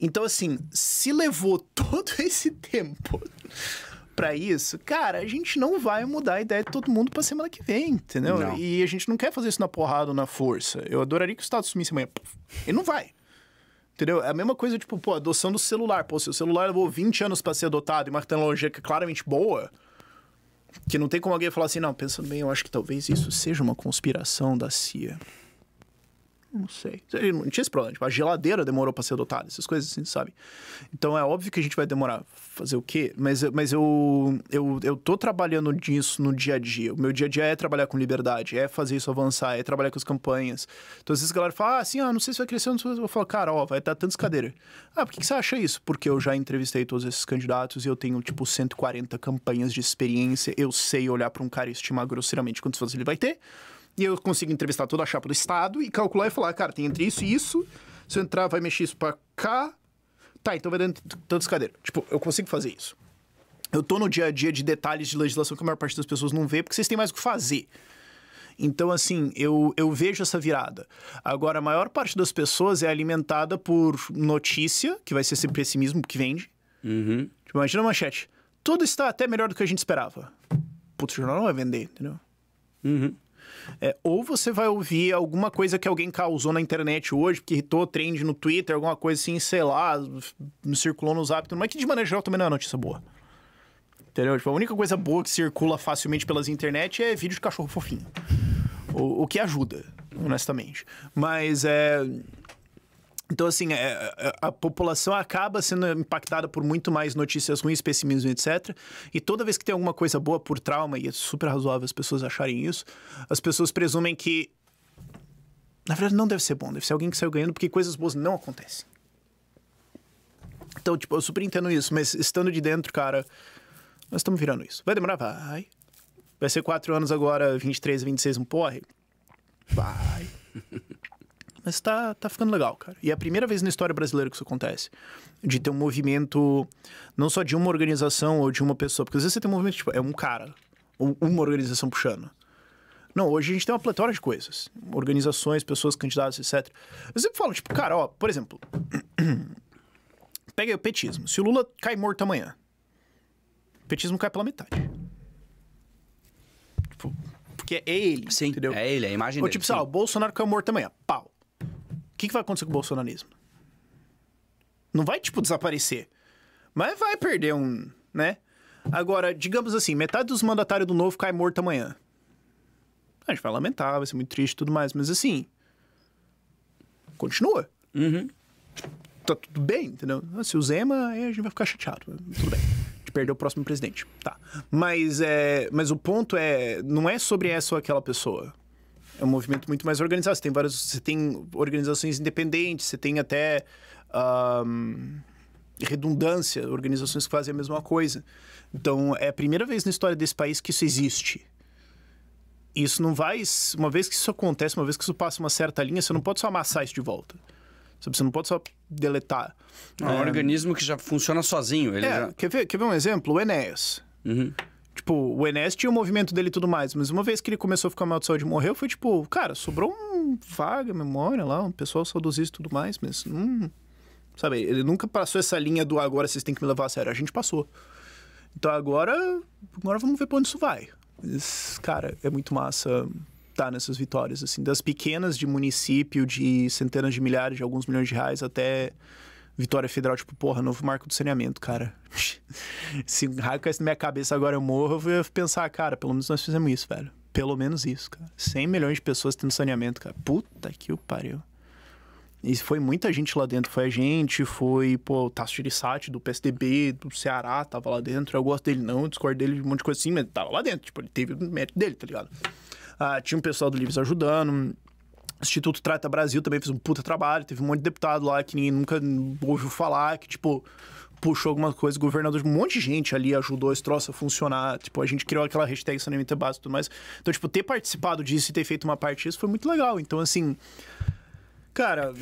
Então, assim, se levou (laughs) todo esse tempo para isso, cara, a gente não vai mudar a ideia de todo mundo pra semana que vem, entendeu? Não. E a gente não quer fazer isso na porrada ou na força. Eu adoraria que o Estado sumisse amanhã. Ele não vai. Entendeu? É a mesma coisa, tipo, pô, adoção do celular. Pô, se o celular levou 20 anos para ser adotado e uma tecnologia que é claramente boa, que não tem como alguém falar assim, não, pensando bem, eu acho que talvez isso seja uma conspiração da CIA. Não sei. Não tinha esse problema. Tipo, a geladeira demorou para ser adotada, essas coisas assim, sabe? Então é óbvio que a gente vai demorar. Fazer o quê? Mas, mas eu, eu, eu tô trabalhando nisso no dia a dia. O meu dia a dia é trabalhar com liberdade, é fazer isso avançar, é trabalhar com as campanhas. Então às vezes a galera fala, ah, assim, ah, não sei se vai crescer, não sei se... Eu falo, cara, ó, vai estar tantas cadeiras. Ah, por que, que você acha isso? Porque eu já entrevistei todos esses candidatos e eu tenho, tipo, 140 campanhas de experiência. Eu sei olhar para um cara e estimar grosseiramente quantos fãs ele vai ter e eu consigo entrevistar toda a chapa do Estado e calcular e falar, cara, tem entre isso e isso, se eu entrar, vai mexer isso pra cá. Tá, então vai dando tantos cadeiras. Tipo, eu consigo fazer isso. Eu tô no dia a dia de detalhes de legislação que a maior parte das pessoas não vê, porque vocês têm mais o que fazer. Então, assim, eu, eu vejo essa virada. Agora, a maior parte das pessoas é alimentada por notícia, que vai ser sempre pessimismo que vende. Uhum. Tipo, imagina a manchete. Tudo está até melhor do que a gente esperava. Putz, o jornal não vai vender, entendeu? Uhum. É, ou você vai ouvir alguma coisa que alguém causou na internet hoje, que irritou trend no Twitter, alguma coisa assim, sei lá, circulou no Zap, mas que de maneira geral também não é notícia boa. Entendeu? Tipo, a única coisa boa que circula facilmente pelas internet é vídeo de cachorro fofinho. O, o que ajuda, honestamente. Mas é então, assim, é, é, é, a, população acaba sendo impactada por muito mais notícias ruins, pessimismo, etc. E toda vez que tem alguma coisa boa por trauma, e é super razoável as pessoas acharem isso, as pessoas presumem que. Na verdade, não deve ser bom, deve ser alguém que saiu ganhando, porque coisas boas não acontecem. Então, tipo, eu super entendo isso, mas estando de dentro, cara, nós estamos virando isso. Vai demorar? Vai. Vai ser quatro anos agora, 23, 26, um porre? Vai. (laughs) Mas tá, tá ficando legal, cara. E é a primeira vez na história brasileira que isso acontece. De ter um movimento, não só de uma organização ou de uma pessoa. Porque às vezes você tem um movimento, tipo, é um cara, ou uma organização puxando. Não, hoje a gente tem uma pletora de coisas. Organizações, pessoas, candidatos, etc. Eu sempre falo, tipo, cara, ó, por exemplo, (clears throat) pega aí o petismo. Se o Lula cai morto amanhã, o petismo cai pela metade. Tipo, porque é ele, Sim, entendeu? é ele, é a imagem Ou, dele. tipo, sei lá, o Bolsonaro caiu morto amanhã, pau que, que vai acontecer com o bolsonarismo? Não vai, tipo, desaparecer. Mas vai perder um, né? Agora, digamos assim, metade dos mandatários do novo cai morto amanhã. A gente vai lamentar, vai ser muito triste e tudo mais, mas assim. Continua. Uhum. Tá tudo bem, entendeu? Ah, se o Zema, aí a gente vai ficar chateado. Tudo bem. A gente perdeu o próximo presidente. Tá. Mas, é, mas o ponto é. Não é sobre essa ou aquela pessoa é um movimento muito mais organizado. Você tem várias, você tem organizações independentes, você tem até um, redundância, organizações que fazem a mesma coisa. Então é a primeira vez na história desse país que isso existe. Isso não vai, uma vez que isso acontece, uma vez que isso passa uma certa linha, você não pode só amassar isso de volta. Você não pode só deletar. É um é... organismo que já funciona sozinho. É, já... quer, ver, quer ver um exemplo? O Enéas. Uhum. Tipo, o Enes tinha o movimento dele e tudo mais, mas uma vez que ele começou a ficar mal de saúde e morreu, foi tipo, cara, sobrou um vaga memória lá, um pessoal saudosista e tudo mais, mas hum, Sabe, ele nunca passou essa linha do agora vocês têm que me levar a sério. A gente passou. Então agora, agora vamos ver pra onde isso vai. Mas, cara, é muito massa estar tá nessas vitórias, assim, das pequenas de município, de centenas de milhares, de alguns milhões de reais, até Vitória Federal, tipo, porra, novo marco do saneamento, cara. (laughs) Se raio na minha cabeça agora eu morro, eu ia pensar, cara, pelo menos nós fizemos isso, velho. Pelo menos isso, cara. 100 milhões de pessoas tendo saneamento, cara. Puta que o pariu. E foi muita gente lá dentro. Foi a gente, foi, pô, o Tasso Girissati do PSDB, do Ceará, tava lá dentro. Eu gosto dele não, discordo dele, um monte de coisa assim, mas tava lá dentro. Tipo, ele teve o mérito dele, tá ligado? Ah, tinha um pessoal do Livres ajudando. O Instituto Trata Brasil também fez um puta trabalho, teve um monte de deputado lá que ninguém nunca ouviu falar, que, tipo, puxou alguma coisa, governador, um monte de gente ali ajudou esse troço a funcionar. Tipo, a gente criou aquela hashtag saneamento básico e tudo mais. Então, tipo, ter participado disso e ter feito uma parte disso foi muito legal. Então, assim. Cara,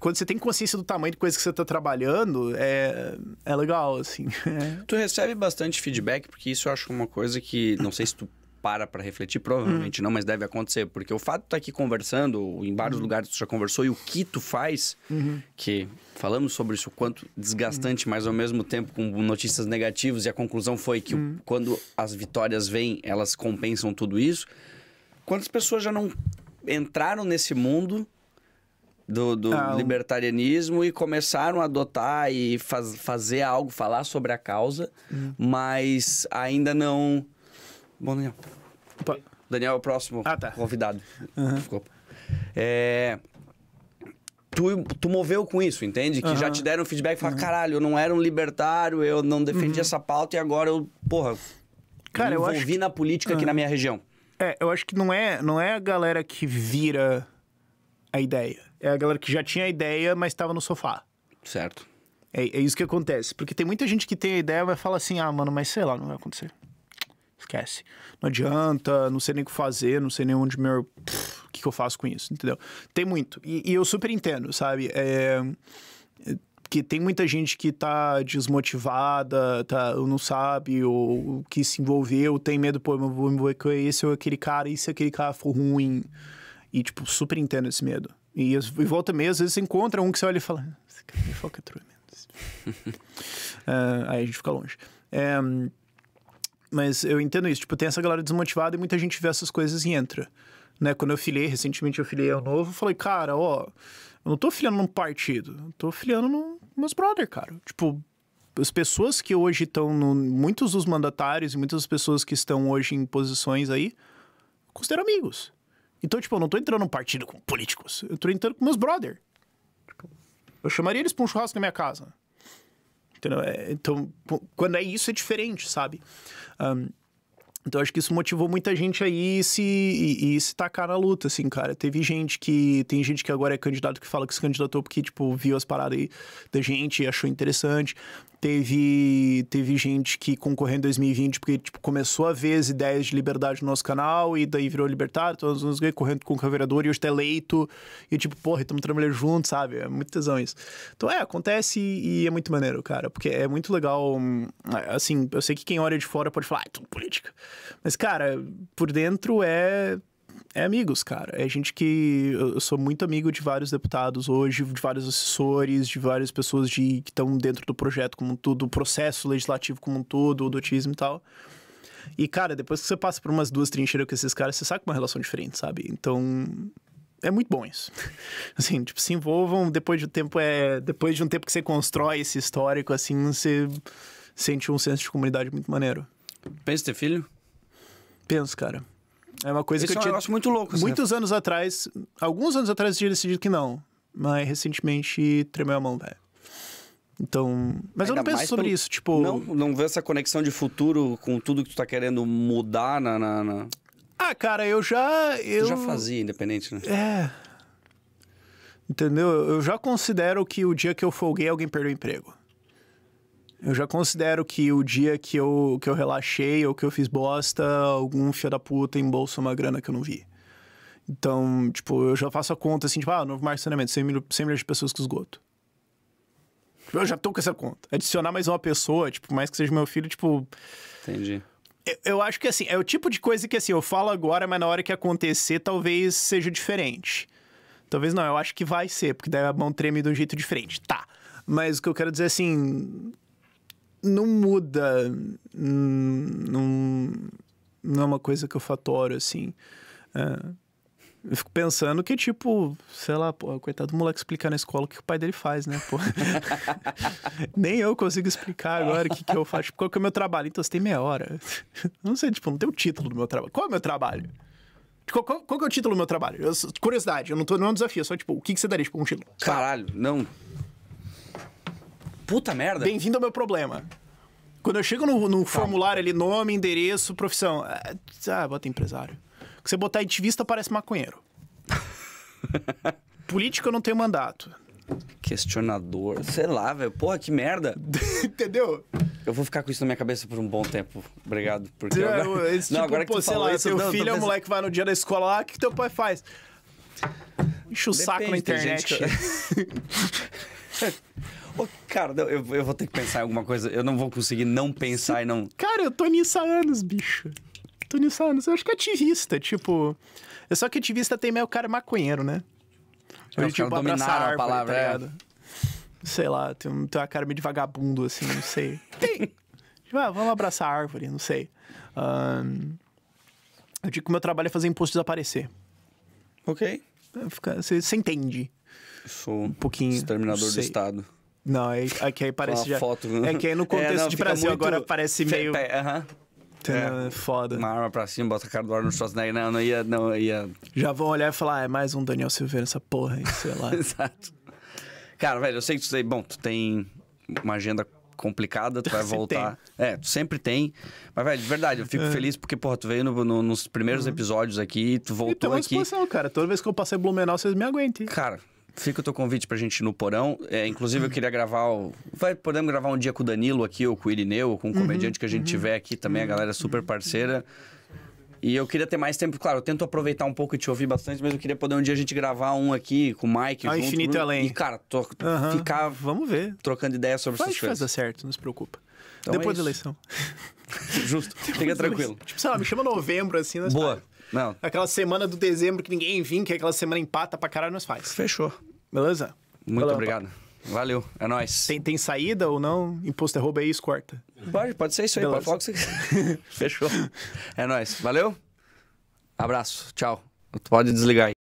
quando você tem consciência do tamanho de coisa que você está trabalhando, é, é legal, assim. (laughs) É. Tu recebe bastante feedback, porque isso eu acho uma coisa que. Não sei se tu para para refletir? Provavelmente uhum. não, mas deve acontecer. Porque o fato de estar tá aqui conversando, em vários uhum. lugares tu já conversou, e o que tu faz, uhum. que falamos sobre isso, quanto desgastante, uhum. mas ao mesmo tempo com notícias negativas, e a conclusão foi que o, uhum. quando as vitórias vêm, elas compensam tudo isso. Quantas pessoas já não entraram nesse mundo do, do ah, libertarianismo e começaram a adotar e faz, fazer algo, falar sobre a causa, uhum. mas ainda não Bom, Daniel. Opa. Daniel é o próximo ah, tá. convidado. Uhum. É... Tu, tu moveu com isso, entende? Que uhum. já te deram feedback e falaram, uhum. caralho, eu não era um libertário, eu não defendi uhum. essa pauta e agora eu, porra, Cara, eu envolvi acho... na política aqui na minha região. É, eu acho que não é, não é a galera que vira a ideia. É a galera que já tinha a ideia, mas estava no sofá. Certo. É, é isso que acontece. Porque tem muita gente que tem a ideia, mas fala assim, ah, mano, mas sei lá, não vai acontecer esquece. Não adianta, não sei nem o que fazer, não sei nem onde meu. Pff, o que, que, eu faço com isso, entendeu? Tem muito. E, e eu super entendo, sabe? É, que tem muita gente que tá desmotivada, tá, ou não sabe, ou, ou que se envolveu, tem medo, pô, eu vou me envolver com esse ou aquele cara, e se aquele cara for ruim? E, tipo, super entendo esse medo. E, e volta mesmo, às vezes você encontra um que você olha e fala, esse cara me foca (laughs) é Aí a gente fica longe. É, mas eu entendo isso. Tipo, tem essa galera desmotivada e muita gente vê essas coisas e entra. Né? Quando eu filiei, recentemente eu filiei ao novo, eu falei, cara, ó, eu não tô filiando num partido, eu tô filiando nos meus brother, cara. Tipo, as pessoas que hoje estão no. Muitos dos mandatários e muitas das pessoas que estão hoje em posições aí, considero amigos. Então, tipo, eu não tô entrando num partido com políticos, eu tô entrando com meus brother. Tipo, eu chamaria eles pra um churrasco na minha casa. Entendeu? É, então, quando é isso, é diferente, sabe? Um, então acho que isso motivou muita gente aí se, e, e, se tacar na luta, assim, cara. Teve gente que. Tem gente que agora é candidato que fala que se candidatou porque, tipo, viu as paradas aí da gente e achou interessante. Teve, teve gente que concorreu em 2020 porque tipo, começou a ver as ideias de liberdade no nosso canal e daí virou libertário, todos nós correndo com o vereador e hoje tá eleito. E tipo, porra, estamos trabalhando juntos, sabe? É muito tesão isso. Então é, acontece e, e é muito maneiro, cara, porque é muito legal. Ah, assim, eu sei que quem olha de fora pode falar, ah, é tudo política. Mas, cara, por dentro é é amigos, cara. É gente que. Eu sou muito amigo de vários deputados hoje, de vários assessores, de várias pessoas de, que estão dentro do projeto como um todo, do processo legislativo como um todo, do autismo e tal. E, cara, depois que você passa por umas duas trincheiras com esses caras, você sabe uma relação diferente, sabe? Então. É muito bom isso. (laughs) Assim, tipo, se envolvam, depois de um tempo é. Depois de um tempo que você constrói esse histórico, assim, você sente um senso de comunidade muito maneiro. Pensa ter filho? Penso, cara. É uma coisa Esse que é eu, acho muito louco. Assim. Muitos né? anos atrás, alguns anos atrás eu tinha decidido que não. Mas recentemente tremeu a mão, velho. Então. Mas Ainda eu não penso sobre pelo... isso, tipo. Não, não vê essa conexão de futuro com tudo que tu tá querendo mudar na. na, na... Ah, cara, eu já. Eu tu já fazia, independente, né? É. Entendeu? Eu já considero que o dia que eu folguei, alguém perdeu o emprego. Eu já considero que o dia que eu, que eu relaxei ou que eu fiz bosta, algum fio da puta embolsa uma grana que eu não vi. Então, tipo, eu já faço a conta assim, tipo, ah, novo mar de saneamento, 100 milhões, 100 milhões de pessoas com esgoto. Eu já tô com essa conta. Adicionar mais uma pessoa, tipo, mais que seja meu filho, tipo. Entendi. Eu, eu acho que assim, é o tipo de coisa que assim, eu falo agora, mas na hora que acontecer, talvez seja diferente. Talvez não, eu acho que vai ser, porque daí a mão treme de um jeito diferente. Tá. Mas o que eu quero dizer assim, não muda. Não, não é uma coisa que eu fatoro, assim. É, eu fico pensando que, tipo, sei lá, pô, coitado do moleque explicar na escola o que o pai dele faz, né? Pô. (laughs) Nem eu consigo explicar agora o que, que eu faço. Tipo, qual que é o meu trabalho? Então, você tem meia hora. (laughs) não sei, tipo, não tem o título do meu trabalho. Qual é o meu trabalho? Tipo, qual, qual, qual é o título do meu trabalho? Eu, curiosidade, eu não tô, não é um desafio, é só tipo, o que, que você daria, tipo, um título? Caralho, não, Puta merda. Bem-vindo ao meu problema. Quando eu chego no, no tá. formulário ali, nome, endereço, profissão. É, ah, bota empresário. Que você botar ativista parece maconheiro. (laughs) Político eu não tenho mandato. Questionador. Sei lá, velho. Porra, que merda. (laughs) Entendeu? Eu vou ficar com isso na minha cabeça por um bom tempo. Obrigado. Porque é, agora... Esse não, tipo, agora pô, que sei lá, isso, não, filho é um pensando... moleque que vai no dia da escola lá, o que teu pai faz? Enche o Depende, saco na internet. (laughs) Oh, cara, eu, eu vou ter que pensar em alguma coisa. Eu não vou conseguir não pensar e não. Cara, eu tô nisso há anos, bicho. Tô nisso há anos. Eu acho que é ativista, tipo. É só que ativista tem meio cara maconheiro, né? É, eu, tipo, dominaram a, árvore, a tá palavra. Tá Sei lá, tem, tem uma cara meio de vagabundo, assim, não sei. tem! Tipo, ah, vamos abraçar a árvore, não sei. Um, eu digo que o meu trabalho é fazer imposto desaparecer. Ok. Você entende. Sou um pouquinho. Exterminador do Estado. Não, é, é aí parece já. Foto, né? É que aí no é, contexto é, não, de Brasil muito... agora parece meio. Aham. É. é, foda. Uma arma pra cima, bota a cara do Arnold Schwarzenegger. Não, não ia, não ia. Já vão olhar e falar, ah, é mais um Daniel Silveira essa porra aí, sei lá. (laughs) Exato. Cara, velho, eu sei que tu tem. Bom, tu tem uma agenda complicada, tu vai (laughs) voltar. Tem. É, tu sempre tem. Mas, velho, de verdade, eu fico é. feliz porque, porra, tu veio no, no, nos primeiros uhum. episódios aqui, tu voltou e aqui. cara. Toda vez que eu passei Blumenau, vocês me aguentem. Cara, Fica o teu convite pra gente ir no porão. É, inclusive, eu uhum. queria gravar. O... Vai, podemos gravar um dia com o Danilo aqui, ou com o Irineu, ou com um uhum, comediante que a gente uhum. tiver aqui também, a uhum. galera é super parceira. E eu queria ter mais tempo, claro, eu tento aproveitar um pouco e te ouvir bastante, mas eu queria poder um dia a gente gravar um aqui com o Mike. a infinito e né? além. E, cara, tô, uhum. ficar. Vamos ver. Trocando ideias sobre Faz, essas coisas. Faz certo, não se preocupa. Então Depois é da eleição. (laughs) Justo. (laughs) Fica tranquilo. Tipo, sei lá, me chama novembro assim. Boa. Não. Aquela semana do dezembro que ninguém vinha, que aquela semana empata pra caralho, nós faz. Fechou. Beleza? Muito obrigado. Valeu, é nóis. Tem, tem saída ou não? Imposto é roubo, aí, é escorta. Pode, pode ser isso aí, pode falar (laughs) Fechou. É nóis. Valeu? Abraço, tchau. Tu pode desligar aí.